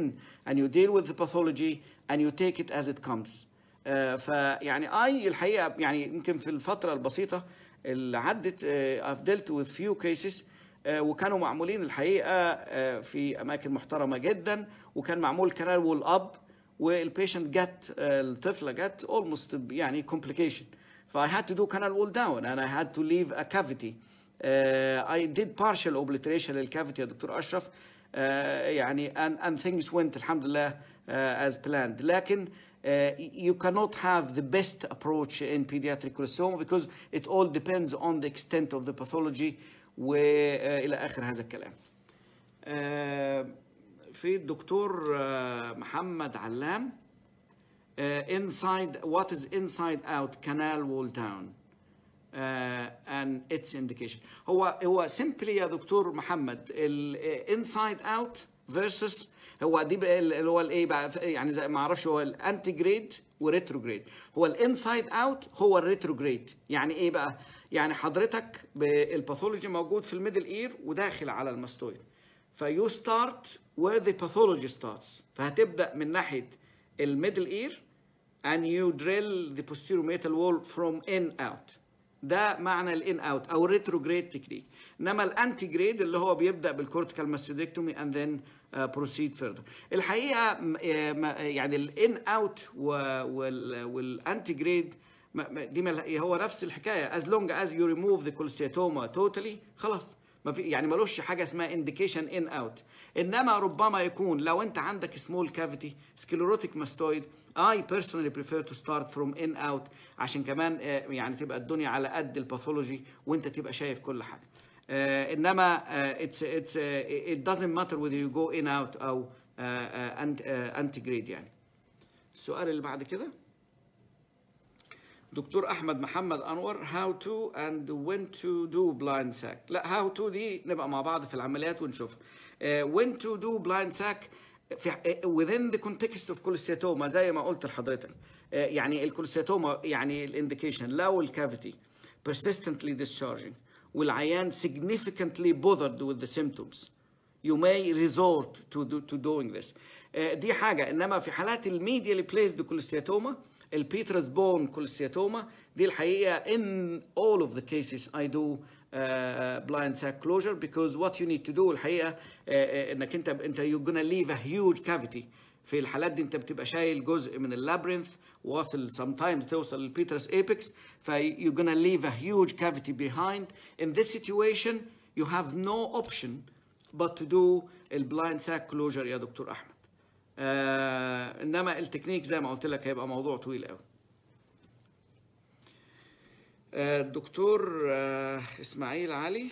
and you deal with the pathology and you take it as it comes uh, فيعني اي الحقيقه يعني يمكن في الفتره البسيطه اللي عدت I've dealt with few cases وكانوا معمولين الحقيقه في اماكن محترمه جدا وكان معمول كانال وول اب والبيشنت جت الطفله جت almost يعني complication ف I had to do canal wall down and I had to leave a cavity uh, I did partial obliteration للكافيتي يا دكتور اشرف uh, يعني and, and things went الحمد لله uh, as planned لكن uh, Uh, you cannot have the best approach in pediatric carcinoma because it all depends on the extent of the pathology where uh, اخر هذا الكلام. Uh, في الدكتور uh, محمد علام inside what is inside out canal wall down and its indication هو هو simply يا دكتور محمد inside out versus هو دي بقى اللي هو الايه بقى يعني زي ما اعرفش هو الانتي جريد وريترو جريد هو الانسايد اوت هو الريترو جريد يعني ايه بقى يعني حضرتك الباثولوجي موجود في الميدل اير وداخل على الماستويد فيو ستارت وير ذا باثولوجي ستارتس فهتبدا من ناحيه الميدل اير and you drill the posterior metal wall from in out ده معنى الان اوت او ريتروجريد تكنيك انما الانتي جريد اللي هو بيبدا بالكورتيكال ماستودكتومي اند ذن بروسيد آه، فيردر الحقيقه آه، آه، يعني الان اوت والانتي جريد دي هو نفس الحكايه از لونج از يو ريموف ذا cholesteatoma توتالي خلاص ما في يعني ملوش حاجه اسمها انديكيشن ان اوت انما ربما يكون لو انت عندك سمول كافيتي sclerotic ماستويد اي بيرسونالي بريفير تو ستارت فروم ان اوت عشان كمان يعني تبقى الدنيا على قد الباثولوجي وانت تبقى شايف كل حاجه آه، انما اتس اتس ات doesn't ماتر whether you go in out او uh, anti جريد يعني السؤال اللي بعد كده دكتور احمد محمد انور هاو تو اند وين تو دو بلايند ساك لا هاو تو دي نبقى مع بعض في العمليات ونشوف uh, وين تو دو بلايند ساك في آه، within the context of cholesteatoma زي ما قلت لحضرتك آه، يعني الكولستيتوما يعني الانديكيشن لو الكافيتي persistently discharging والعيان significantly bothered with the symptoms you may resort to, do, to doing this uh, دي حاجة إنما في حالات الميديال بليسد كوليستياتوما البيترس بون كوليستياتوما دي الحقيقة in all of the cases I do Uh, blind sac closure because what you need to do الحقيقه uh, uh انك انت انت you're gonna leave a huge cavity في الحالات دي انت بتبقى شايل جزء من اللابرنث واصل sometimes توصل للبيترس ايبكس في you're gonna leave a huge cavity behind in this situation you have no option but to do البلايند ساك كلوجر يا دكتور احمد آه انما التكنيك زي ما قلت لك هيبقى موضوع طويل قوي الدكتور آه، آه، اسماعيل علي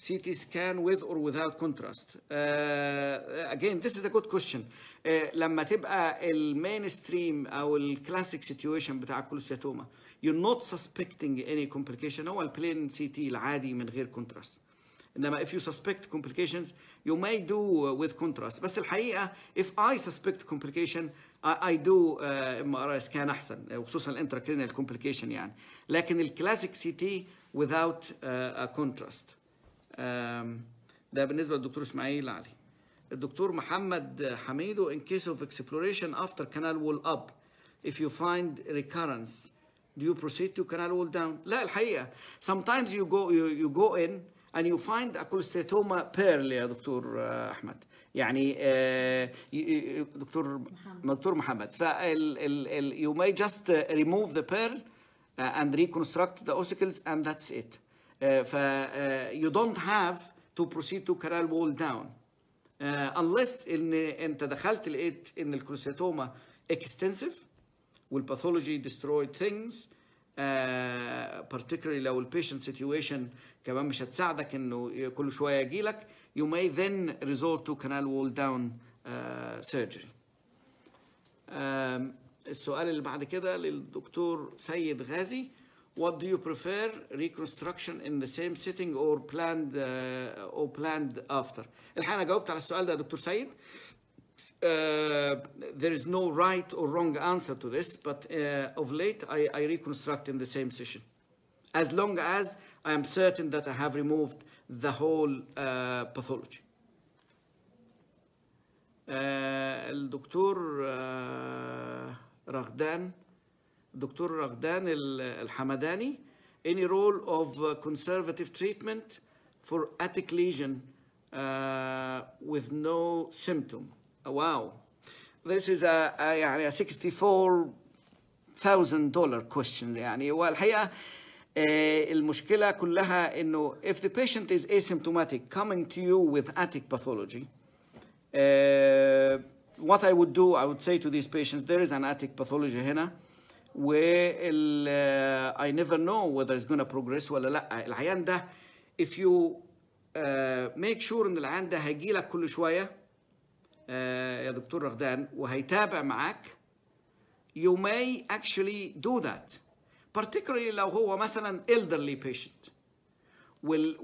CT scan with or without contrast uh, again this is a good question uh, لما تبقى المينستريم او الكلاسيك سيتويشن بتاع الكولوسيتوما you're not suspecting any complication هو البلين سي تي العادي من غير كونتراست انما if you suspect complications you may do with contrast بس الحقيقه if I suspect complication I, do MRI scan احسن وخصوصا الانتراكرينال complication يعني لكن الكلاسيك سي تي without uh, a contrast ده بالنسبه للدكتور اسماعيل علي الدكتور محمد حميدو in case of exploration after canal wall up if you find recurrence do you proceed to canal wall down لا الحقيقه sometimes you go you, you go in and you find a cholesteatoma pearl يا دكتور احمد يعني دكتور دكتور محمد فال you may just remove the pearl and reconstruct the ossicles and that's it ف you don't have to proceed to canal wall down unless ان انت دخلت لقيت ان الكروسيتوما extensive والباثولوجي destroyed things Uh, particularly لو البيشنت سيتويشن كمان مش هتساعدك انه كل شويه يجي لك you may then resort to canal wall down uh, surgery. Uh, السؤال اللي بعد كده للدكتور سيد غازي What do you prefer, reconstruction in the same setting or planned uh, or planned after? الحقيقة جاوبت على السؤال ده دكتور سيد. Uh, there is no right or wrong answer to this, but uh, of late I, I reconstruct in the same session. As long as I am certain that I have removed the whole uh, pathology. الدكتور uh, رغدان Dr. Raghdan Al-Hamadani, any role of conservative treatment for attic lesion uh, with no symptom. Oh, wow. This is a, a يعني a 64,000 dollar question يعني والحقيقة المشكلة كلها إنه if the patient is asymptomatic coming to you with attic pathology uh, what I would do I would say to these patients there is an attic pathology here. وال I never know whether it's gonna progress ولا لا العيان ده if you uh, make sure ان العيان ده هيجي لك كل شويه uh, يا دكتور رغدان وهيتابع معاك you may actually do that particularly لو هو مثلا elderly patient وال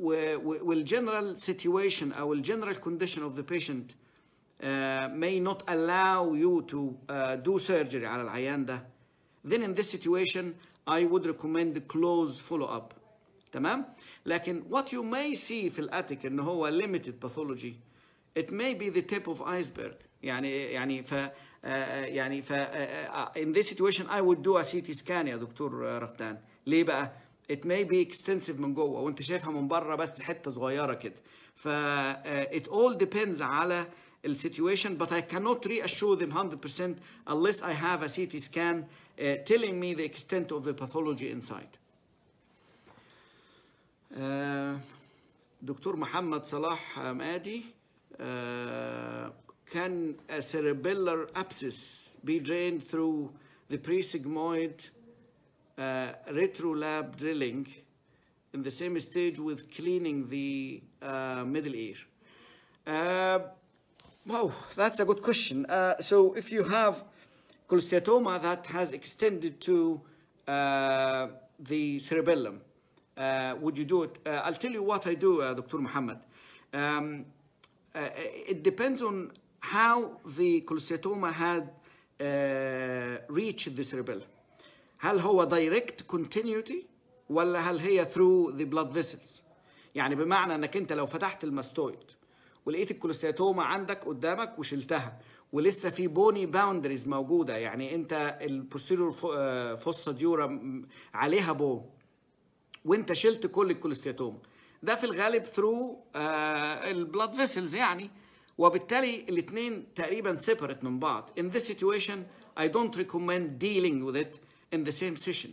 والجنرال situation او الجنرال condition of the patient uh, may not allow you to uh, do surgery على العيان ده then in this situation I would recommend close follow-up تمام لكن what you may see في الاتيك in هو limited pathology it may be the tip of iceberg يعني يعني ف يعني ف in this situation I would do a CT scan يا دكتور رغدان ليه بقى؟ it may be extensive من جوه وانت شايفها من بره بس حته صغيره كده ف it all depends على situation, but I cannot reassure them 100% unless I have a CT scan uh, telling me the extent of the pathology inside. Uh, دكتور Salah صلاح uh, can a cerebellar abscess be drained through the pre-sigmoid uh, retrolab drilling in the same stage with cleaning the uh, middle ear? Uh, Wow, that's a good question. Uh, so if you have cholesteatoma that has extended to uh, the cerebellum, uh, would you do it? Uh, I'll tell you what I do, uh, Dr. Muhammad. Um, uh, it depends on how the cholesteatoma had reached the cerebellum. هل هو direct continuity ولا هل هي through the blood vessels؟ يعني بمعنى انك انت لو فتحت الماستويد ولقيت الكولوستياتوما عندك قدامك وشلتها ولسه في بوني باوندريز موجوده يعني انت البوستيريور فوسا ديورا عليها بون وانت شلت كل الكولوستياتوما ده في الغالب ثرو البلاد فيسلز يعني وبالتالي الاثنين تقريبا سيبريت من بعض in this situation I don't recommend dealing with it in the same session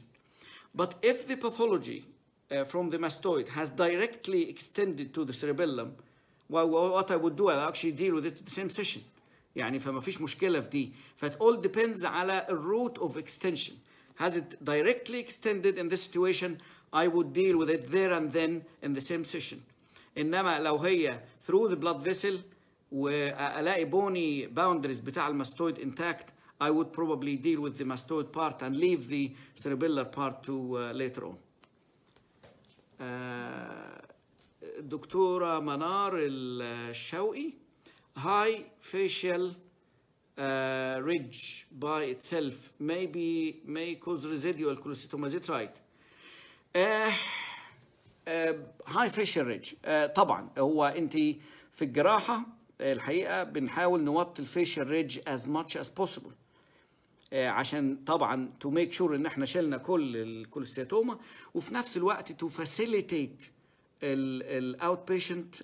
but if the pathology uh, from the mastoid has directly extended to the cerebellum what I would do I'll actually deal with it in the same session يعني فما فيش مشكلة في دي فات all depends على root of extension has it directly extended in this situation I would deal with it there and then in the same session إنما لو هي through the blood vessel وألاقي bony boundaries بتاع الماستويد intact I would probably deal with the mastoid part and leave the cerebellar part to uh, later on. Uh, دكتوره منار الشوقي هاي فيشل ريدج باي اتسلف ميبي مي كوز ريزيديوال كولوستوميزيت رايت هاي فيشل ريدج طبعا هو انت في الجراحه الحقيقه بنحاول نوطي الفيشل ريدج از ماتش از بوسيبل عشان طبعا تو ميك شور ان احنا شلنا كل الكولوستيتوما وفي نفس الوقت تو فاسيليتيت الاوت بيشنت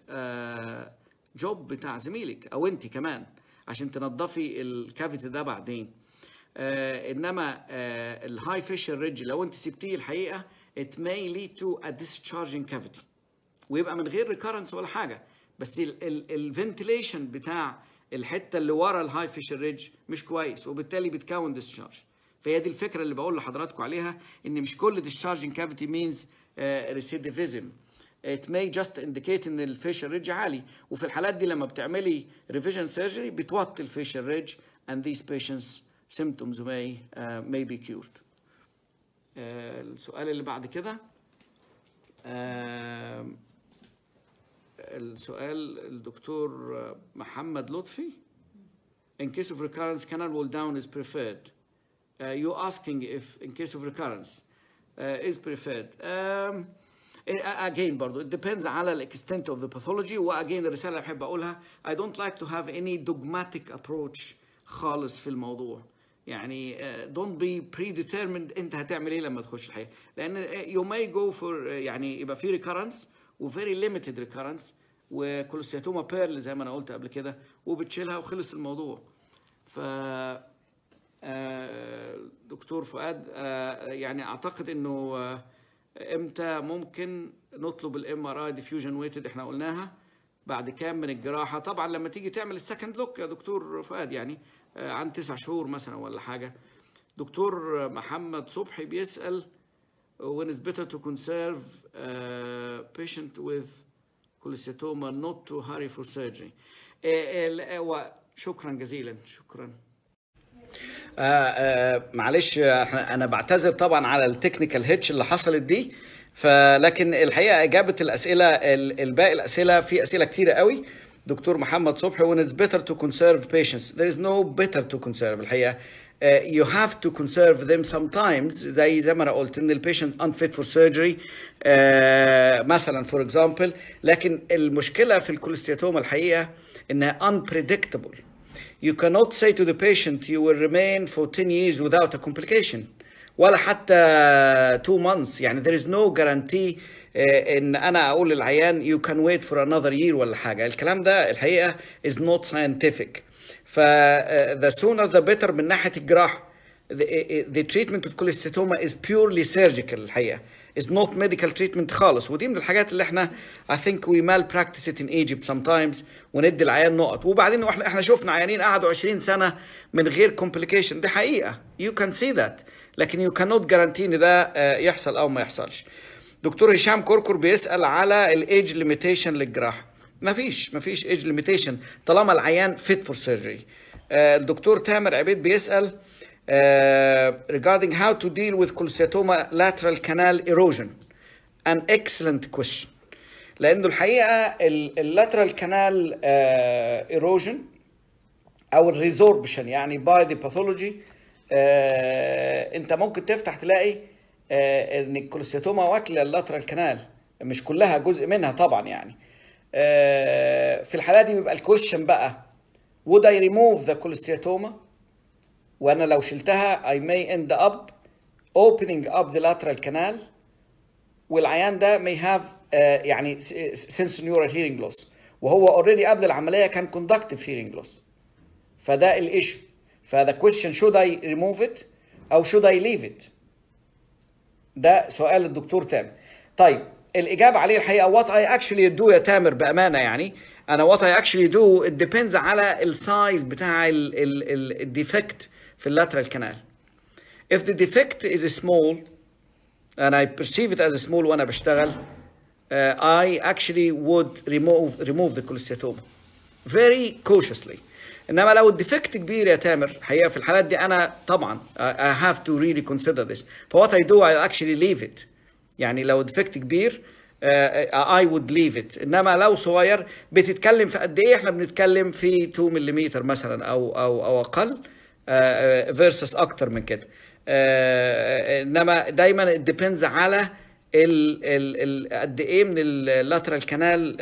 جوب بتاع زميلك او انت كمان عشان تنضفي الكافيتي ده بعدين آه انما آه الهاي فيشر ريدج لو انت سبتيه الحقيقه ات ماي ليد تو ا ديسشارجنج كافيتي ويبقى من غير ريكارنس ولا حاجه بس الفنتليشن بتاع الحته اللي ورا الهاي فيشر ريدج مش كويس وبالتالي بتكون ديسشارج فهي دي الفكره اللي بقول لحضراتكم عليها ان مش كل ديسشارجنج كافيتي مينز ريسيديفيزم it may just indicate ان الفيشر ريدج عالي وفي الحالات دي لما بتعملي ريفيجن سيرجري بتوطي الفيشر ريدج and these patients symptoms may uh, may be cured. السؤال اللي بعد كده السؤال الدكتور محمد لطفي in case of recurrence canal wall down is preferred uh, you asking if in case of recurrence uh, is preferred um, again برضو it depends على the extent of the pathology و again الرسالة اللي بحب أقولها I don't like to have any dogmatic approach خالص في الموضوع يعني uh, don't be predetermined انت هتعمل ايه لما تخش الحياة لان uh, you may go for uh, يعني يبقى في recurrence و very limited recurrence وكولوستياتوما بيرل زي ما انا قلت قبل كده وبتشيلها وخلص الموضوع ف uh, دكتور فؤاد يعني اعتقد انه امتى ممكن نطلب الام ار اي ديفيوجن ويتد احنا قلناها بعد كام من الجراحه طبعا لما تيجي تعمل السكند لوك يا دكتور فؤاد يعني آه، عن تسع شهور مثلا ولا حاجه دكتور محمد صبحي بيسال when it's better to conserve uh, patient with cholesteatoma not to إيه، إيه، شكرا جزيلا شكرا آه آه معلش انا بعتذر طبعا على التكنيكال هيتش اللي حصلت دي فلكن الحقيقه اجابه الاسئله الباقي الاسئله في اسئله كتيره قوي دكتور محمد صبحي when it's better to conserve patients there is no better to conserve الحقيقه uh, you have to conserve them sometimes زي زي ما انا قلت ان البيشنت unfit for surgery uh, مثلا for example لكن المشكله في الكوليستياتوم الحقيقه انها unpredictable you cannot say to the patient you will remain for 10 years without a complication ولا حتى 2 months يعني there is no guarantee ان uh, انا اقول للعيان you can wait for another year ولا حاجه الكلام ده الحقيقه is not scientific ف uh, the sooner the better من ناحيه الجراحه the, uh, the treatment of cholesteatoma is purely surgical الحقيقه is not medical treatment خالص ودي من الحاجات اللي احنا I think we malpractice it in Egypt sometimes وندي العيان نقط وبعدين احنا احنا شفنا عيانين قعدوا 20 سنه من غير كومبليكيشن دي حقيقه you can see that لكن you cannot guarantee ان ده آه، يحصل او ما يحصلش دكتور هشام كركر بيسال على الايدج ليميتيشن للجراحه مفيش مفيش ايدج ليميتيشن طالما العيان fit for surgery آه، الدكتور تامر عبيد بيسال Uh, regarding how to deal with colostoma lateral canal erosion. An excellent question. لأنه الحقيقة اللاترال كانال uh, erosion أو الريزوربشن يعني باي ذا باثولوجي أنت ممكن تفتح تلاقي uh, إن الكوليستيتوما واكلة اللاترال كانال مش كلها جزء منها طبعا يعني في الحالة دي بيبقى الكويشن بقى would I remove the cholesteatoma وانا لو شلتها I may end up opening up the lateral canal والعيان ده may have uh, يعني sense neural hearing loss وهو already قبل العمليه كان conductive hearing loss فده الايشو فده question should I remove it او should I leave it ده سؤال الدكتور تامر طيب الاجابه عليه الحقيقه what I actually do يا تامر بامانه يعني انا what I actually do it depends على السايز بتاع الديفكت ال ال ال ال ال ال في اللاترال كانال If the defect is small and I perceive it as small وأنا بشتغل uh, I actually would remove remove the cholesteatoma very cautiously. انما لو الديفكت كبير يا تامر حقيقه في الحالات دي انا طبعا I have to really consider this what I do I actually leave it يعني لو الديفكت كبير uh, I would leave it انما لو صغير بتتكلم في قد ايه احنا بنتكلم في 2 ملم مثلا او او او اقل فيرسس آه، آه، اكتر من كده آه، انما دايما ديبينز على قد ايه من اللاترال كانال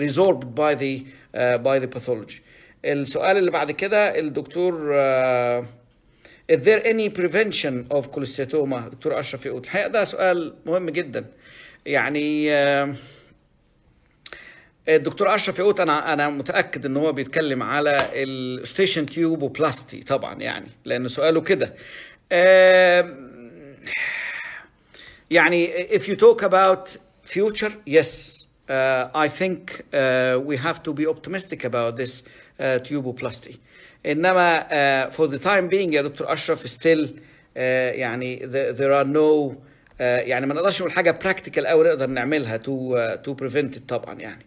ريزوربد باي ذا باي ذا باثولوجي السؤال اللي بعد كده الدكتور Is there any prevention of cholesteatoma؟ دكتور اشرف يقول الحقيقه ده سؤال مهم جدا يعني uh, الدكتور اشرف يقول انا انا متاكد ان هو بيتكلم على الستيشن تيوب وبلاستي طبعا يعني لان سؤاله كده يعني if you talk about future yes uh, I think uh, we have to be optimistic about this uh, آه، tuboplasty. إنما uh, for the time being يا دكتور أشرف still uh, يعني the, there are no uh, يعني ما نقدرش نقول حاجة practical أو نقدر نعملها to uh, to prevent it طبعا يعني.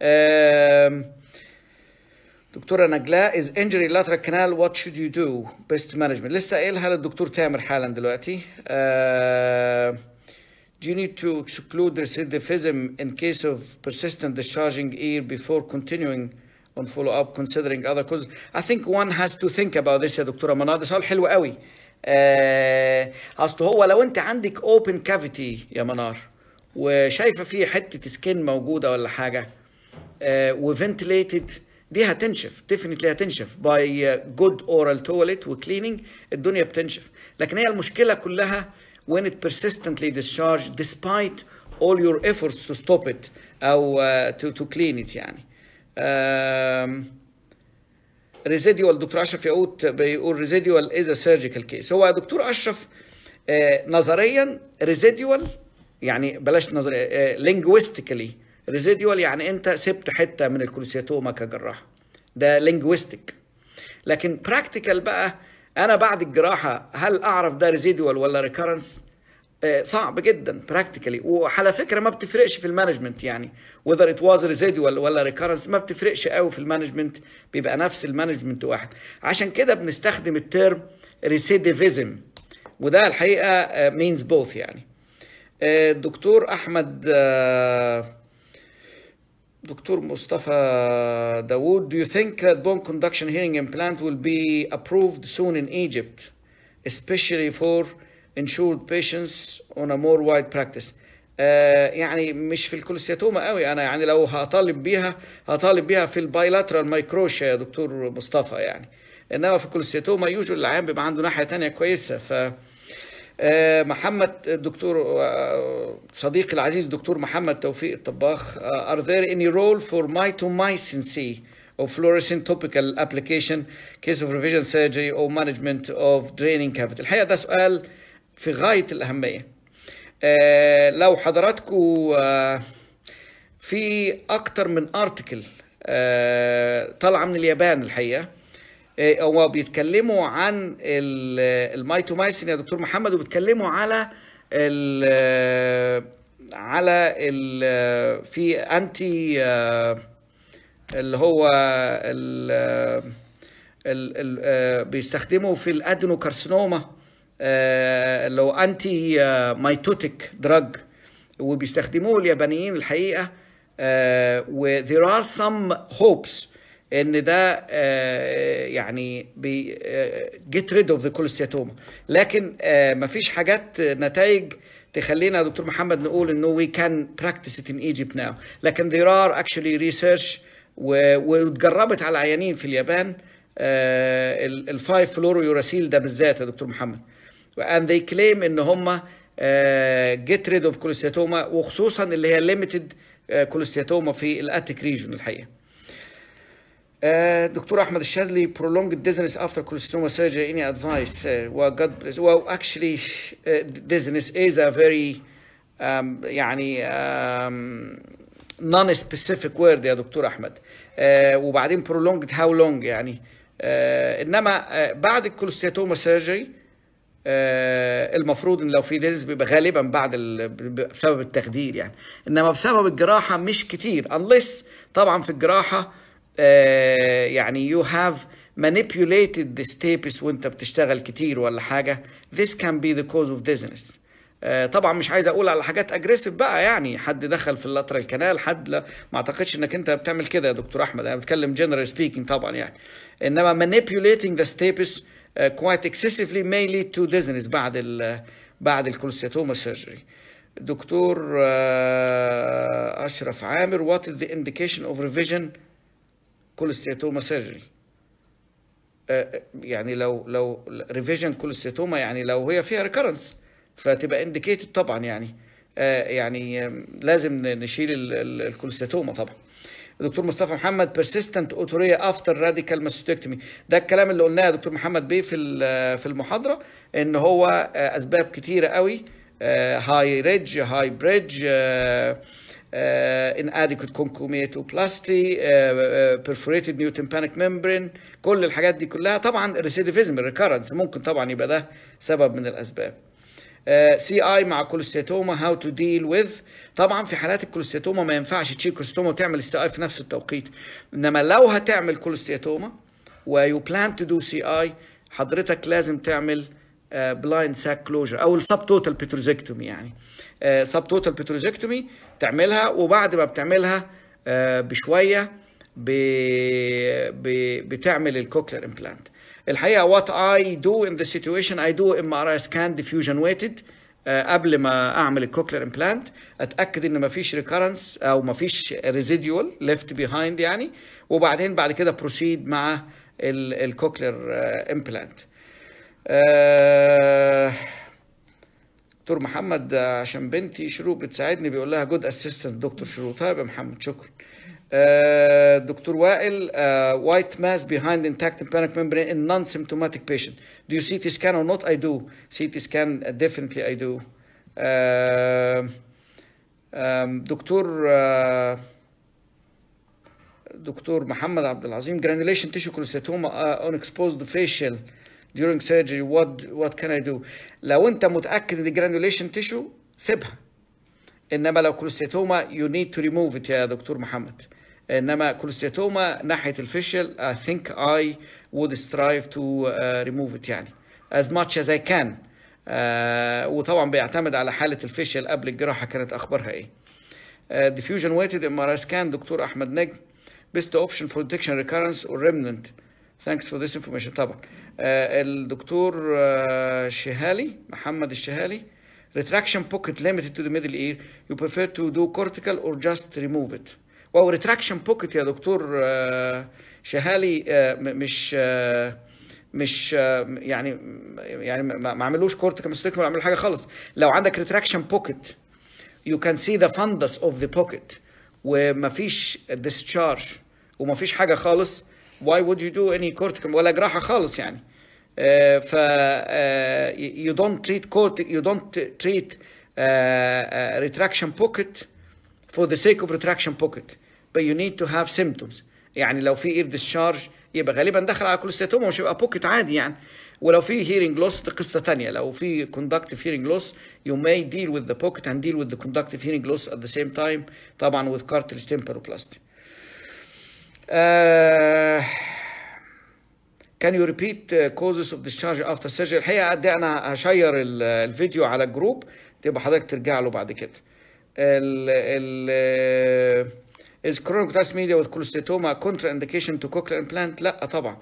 Um, دكتوره نجلاء از انجري لاترال كانال وات شود يو دو بيست مانجمنت لسه قايلها للدكتور تامر حالا دلوقتي uh, Do you need to exclude recidivism in case of persistent discharging ear before continuing on follow-up considering other causes? I think one has to think about this يا دكتورة منار ده سؤال حلو قوي. آه اصل هو لو انت عندك open cavity يا منار وشايفه في حته سكين موجوده ولا حاجه وفنتليتد دي هتنشف ديفنتلي هتنشف باي جود اورال تواليت وكليننج الدنيا بتنشف لكن هي المشكله كلها when it persistently discharge despite all your efforts to stop it او uh, to, to clean it يعني um, ريزيديوال دكتور اشرف ياقوت بيقول ريزيديوال از سيرجيكال كيس هو دكتور اشرف uh, نظريا ريزيديوال يعني بلاش نظريا لينجويستيكالي uh, ريزيديوال يعني انت سبت حته من الكوليسيتوما كجراح ده لينجويستيك لكن براكتيكال بقى انا بعد الجراحه هل اعرف ده ريزيديوال ولا ريكارنس آه، صعب جدا براكتيكالي وعلى فكره ما بتفرقش في المانجمنت يعني وذر ات واز ريزيديوال ولا ريكارنس ما بتفرقش قوي في المانجمنت بيبقى نفس المانجمنت واحد عشان كده بنستخدم الترم ريسيديفيزم وده الحقيقه مينز آه، بوث يعني آه، الدكتور احمد آه دكتور مصطفى داوود do you think that bone conduction hearing implant will be approved soon in Egypt especially for insured patients on a more wide practice آه يعني مش في الكوليستياتوما قوي انا يعني لو هطالب بيها هطالب بيها في البايلاترال مايكروشيا يا دكتور مصطفى يعني انما في الكوليستياتوما يوجو العيان بيبقى عنده ناحيه تانية كويسه ف آه، محمد الدكتور آه، صديقي العزيز دكتور محمد توفيق الطباخ آه، are there any role for mitomycin or fluorescent topical application case of revision surgery or management of draining cavity الحقيقه ده سؤال في غايه الاهميه لو حضراتكم في اكتر من ارتكل طالعه من اليابان الحقيقه إيه، هو بيتكلموا عن المايتومايسين يا دكتور محمد وبيتكلموا على الـ على ال في انتي آه، اللي هو ال ال آه، بيستخدموا في الادنوكارسينوما آه، اللي هو انتي مايتوتيك دراج وبيستخدموه اليابانيين الحقيقه و there are some hopes ان ده آه، يعني بي جيت ريد اوف ذا كوليستياتوما لكن آه، مفيش حاجات نتائج تخلينا يا دكتور محمد نقول انه وي كان براكتس ات ان ايجيبت ناو لكن ذير ار اكشلي ريسيرش واتجربت على عيانين في اليابان الفايف فلورو يوراسيل ده بالذات يا دكتور محمد and they claim ان هم جيت ريد اوف كوليستياتوما وخصوصا اللي هي ليمتد كوليستياتوما آه، في الاتيك ريجون الحقيقه آه، دكتور احمد الشاذلي prolonged ديزنس after colostomy surgery any advice uh, well god bless well actually فيري آه، is a very um, يعني نون um, non-specific word يا دكتور احمد وبعدين prolonged how long يعني انما بعد الكولوستيتوما سيرجري المفروض ان لو في ديزنس بيبقى غالبا بعد ال... بسبب التخدير يعني انما بسبب الجراحه مش كتير unless طبعا في الجراحه آه، يعني you have manipulated the stapes وانت بتشتغل كتير ولا حاجة this can be the cause of dizziness آه، طبعا مش عايز اقول على حاجات اجريسيف بقى يعني حد دخل في اللاتر الكنال حد لا ما اعتقدش انك انت بتعمل كده يا دكتور احمد انا بتكلم جنرال سبيكينج طبعا يعني انما manipulating the stapes آه، quite excessively may lead to dizziness بعد الـ بعد الكولسيتوما سيرجري دكتور اشرف عامر what is the indication of revision كولستيتوما سيرجري آه، آه، يعني لو لو ريفيجن كولستيتوما يعني لو هي فيها ريكرنس فتبقى انديكيتد طبعا يعني آه، يعني لازم نشيل الكولستيتوما طبعا دكتور مصطفى محمد persistent اوتوريا افتر راديكال ماستكتومي ده الكلام اللي قلناه يا دكتور محمد بيه في في المحاضره ان هو اسباب كتيره قوي هاي ريدج هاي بريدج آه، inadequate concomitoplasty آه، آه، perforated new tympanic membrane كل الحاجات دي كلها طبعا recidivism recurrence ممكن طبعا يبقى ده سبب من الاسباب سي اي مع كولستيتوما هاو تو ديل وذ طبعا في حالات الكولستيتوما ما ينفعش تشيل كولستيتوما وتعمل سي اي في نفس التوقيت انما لو هتعمل كولستيتوما ويو بلان تو دو سي اي حضرتك لازم تعمل بلايند ساك كلوجر او السب توتال بتروزكتومي يعني سب توتال بتروزكتومي تعملها وبعد ما بتعملها آه، بشويه ب... بتعمل الكوكلر امبلانت الحقيقه وات اي دو ان ذا سيتويشن اي دو ام ار اي سكان ديفيوجن ويتد قبل ما اعمل الكوكلر امبلانت اتاكد ان مفيش ريكرنس او مفيش ريزيديوال ليفت بيهايند يعني وبعدين بعد كده بروسيد مع الكوكلر امبلانت آه، دكتور محمد آه، عشان بنتي شروق بتساعدني بيقول لها جود اسيستنت دكتور شروق طيب يا محمد شكرا آه، دكتور وائل وايت ماس بيهايند انتاكت امبانيك ميمبرين ان نون سيمتوماتيك بيشنت دو يو سي تي سكان اور نوت اي دو سي تي سكان ديفينتلي اي دو دكتور دكتور محمد عبد العظيم جرانيليشن تيشو كولوسيتوما اون اكسبوزد فيشل during surgery what what can I do لو انت متاكد ان granulation تيشو سيبها انما لو كولستيتوما يو نيد تو ريموف ات يا دكتور محمد انما كولستيتوما ناحيه I اي ثينك اي وود سترايف تو ريموف ات يعني much as I اي آه، كان وطبعا بيعتمد على حاله الفشل قبل الجراحه كانت اخبارها ايه آه، diffusion weighted MRI scan دكتور احمد نجم بيست اوبشن فور ديتكشن ريكيرنس اور ريمننت thanks for this information طبعا الدكتور شهالي محمد الشهالي retraction pocket limited to the middle ear you prefer to do cortical or just remove it واو retraction pocket يا دكتور شهالي مش مش يعني يعني ما عملوش كورتيكال مستيك ولا عملوا حاجه خالص لو عندك retraction pocket you can see the fundus of the pocket وما فيش discharge وما فيش حاجه خالص why would you do any cortical ولا جراحه خالص يعني ف يو دونت تريت coat يو دونت تريت ريتراكشن بوكيت فور ذا سيك اوف ريتراكشن بوكيت بي يو نيد تو هاف symptoms يعني لو في اير ديسشارج يبقى غالبا دخل على كل كولوستاتوما مش هيبقى بوكيت عادي يعني ولو في هيرنج لوس دي قصه ثانيه لو في كوندكتيف هيرنج لوس يو ماي ديل وذ ذا بوكيت اند ديل وذ ذا كوندكتيف هيرنج لوس ات ذا سيم تايم طبعا وذ كارتلج تمبروبلاستي آه كان يو ريبيت كوزز اوف discharge افتر سيرجري الحقيقه قد إيه انا هشير الفيديو على الجروب تبقى حضرتك ترجع له بعد كده ال ال از كرونيك تاس ميديا وذ كولستيتوما كونترا contraindication تو كوكلا امبلانت لا طبعا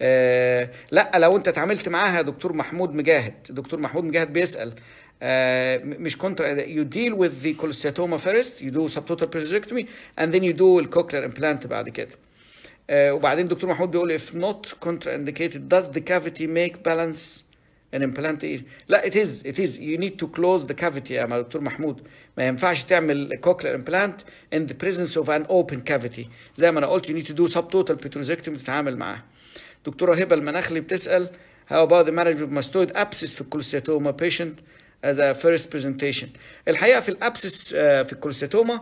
آه، لا لو انت اتعاملت معاها دكتور محمود مجاهد دكتور محمود مجاهد بيسال آه، مش كونترا يو ديل وذ ذا كولستياتوما فيرست يو دو سبتوتال بريزكتومي اند ذن يو دو الكوكلا امبلانت بعد كده وبعدين دكتور محمود بيقول if not contraindicated does the cavity make balance an implant ear لا it is it is you need to close the cavity يا دكتور محمود ما ينفعش تعمل cochlear implant in the presence of an open cavity زي ما انا قلت you need to do subtotal petrosectomy تتعامل معاه دكتوره هبه المناخلي بتسال how about the management of mastoid abscess في الكوليستيتوما patient as a first presentation الحقيقه في الابسس في الكوليستيتوما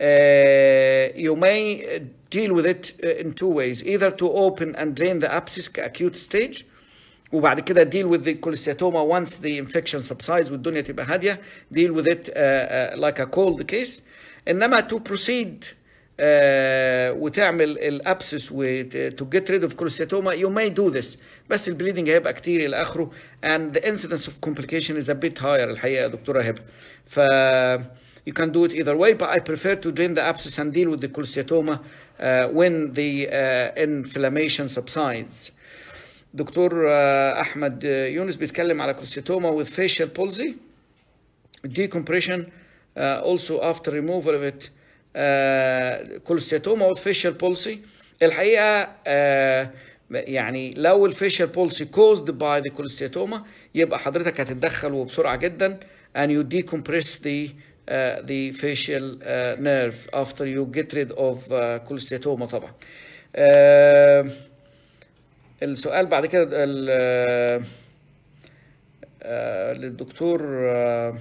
Uh, you may uh, deal with it uh, in two ways either to open and drain the abscess acute stage وبعد كده deal with the cholesteatoma once the infection subsides والدنيا تبقى هاديه deal with it uh, uh, like a cold case انما to proceed uh, وتعمل الابسس uh, to get rid of cholesteatoma you may do this بس البليدنج هيبقى كتير الى اخره and the incidence of complication is a bit higher الحقيقه يا دكتوره هبه ف you can do it either way, but I prefer to drain the abscess and deal with the cholesteatoma uh, when the uh, inflammation subsides. Uh, Ahmed احمد uh, يونس بيتكلم على كوستوما with facial palsy decompression uh, also after removal of it كولستاتوما uh, with facial palsy الحقيقه uh, يعني لو الفيشال بولسي كوزد باي ذا كولستاتوما يبقى حضرتك هتتدخل وبسرعه جدا and you decompress the uh, Uh, the facial uh, nerve after you get rid of uh, cholesteatoma طبعا uh, السؤال بعد كده uh, uh, للدكتور uh,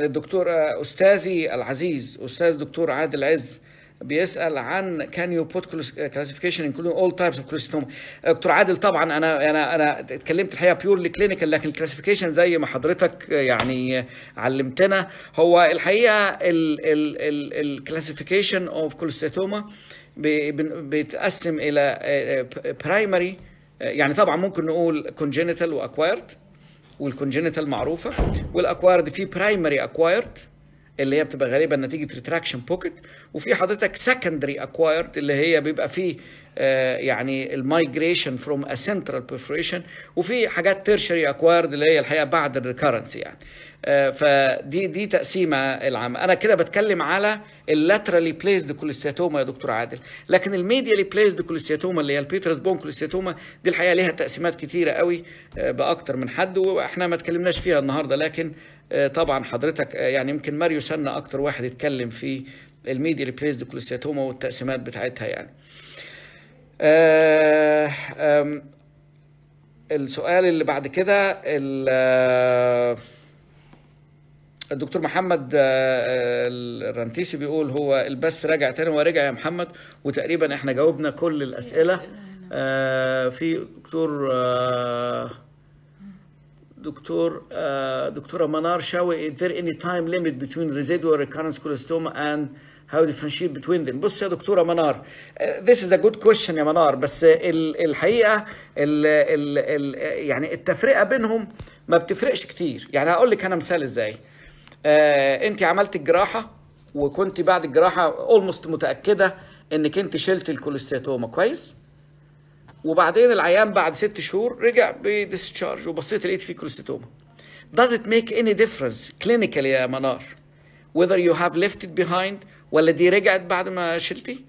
الدكتور uh، استاذي العزيز استاذ دكتور عادل عز بيسال عن كان يو بوت كلاسيفيكيشن انكلودينج اول تايبس اوف كوليستوما دكتور عادل طبعا انا انا انا اتكلمت الحقيقه بيورلي كلينيكال لكن الكلاسيفيكيشن زي ما حضرتك يعني علمتنا هو الحقيقه الكلاسيفيكيشن اوف كوليستوما بيتقسم الى آه، آه، برايمري آه، يعني طبعا ممكن نقول كونجينيتال واكوايرد والكونجينيتال معروفه والاكوايرد في برايمري اكوايرد اللي هي بتبقى غالبا نتيجه ريتراكشن بوكيت وفي حضرتك سكندري اكوايرد اللي هي بيبقى فيه آه يعني المايجريشن فروم ا سنترال بيرفوريشن وفي حاجات تيرشري اكوايرد اللي هي الحقيقه بعد الريكارنسي يعني آه فدي دي تقسيمه العامه انا كده بتكلم على اللاترالي بليسد كوليستياتوما يا دكتور عادل لكن الميديالي بليسد كوليستياتوما اللي هي البيترس بون كوليستياتوما دي الحقيقه ليها تقسيمات كتيره قوي آه، باكتر من حد واحنا ما اتكلمناش فيها النهارده لكن آه، طبعا حضرتك آه، يعني يمكن ماريو سنة اكتر واحد اتكلم في الميديالي بليسد كوليستياتوما والتقسيمات بتاعتها يعني السؤال اللي بعد كده الدكتور محمد آه، آه، الرنتيسي بيقول هو البث راجع تاني هو رجع يا محمد وتقريبا احنا جاوبنا كل الاسئله آه، في دكتور دكتور دكتوره منار شاوي is there any time limit between residual recurrence cholestoma and how differentiate between them بص يا دكتوره منار this is a good question يا منار بس الحقيقه الـ الـ الـ يعني التفرقه بينهم ما بتفرقش كتير يعني هقول لك انا مثال ازاي آه انت عملت الجراحه وكنت بعد الجراحه اولموست متاكده انك انت شلت الكوليستاتوما كويس وبعدين العيان بعد ست شهور رجع بديسشارج وبصيت لقيت فيه كوليستاتوما does it make any difference clinically يا منار whether you have left it behind ولا دي رجعت بعد ما شلتي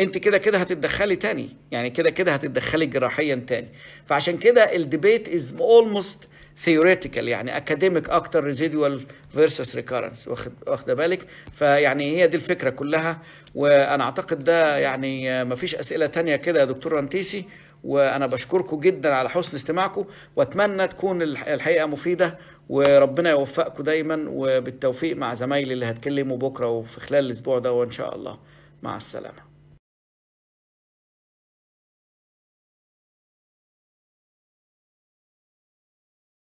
انت كده كده هتتدخلي تاني يعني كده كده هتتدخلي جراحيا تاني فعشان كده الديبيت از almost ثيوريتيكال يعني اكاديميك اكتر ريزيديوال فيرسس ريكارنس واخد واخده بالك فيعني هي دي الفكره كلها وانا اعتقد ده يعني مفيش اسئله تانية كده يا دكتور رنتيسي وانا بشكركم جدا على حسن استماعكم واتمنى تكون الحقيقه مفيده وربنا يوفقكم دايما وبالتوفيق مع زمايلي اللي هتكلموا بكره وفي خلال الاسبوع ده وان شاء الله مع السلامه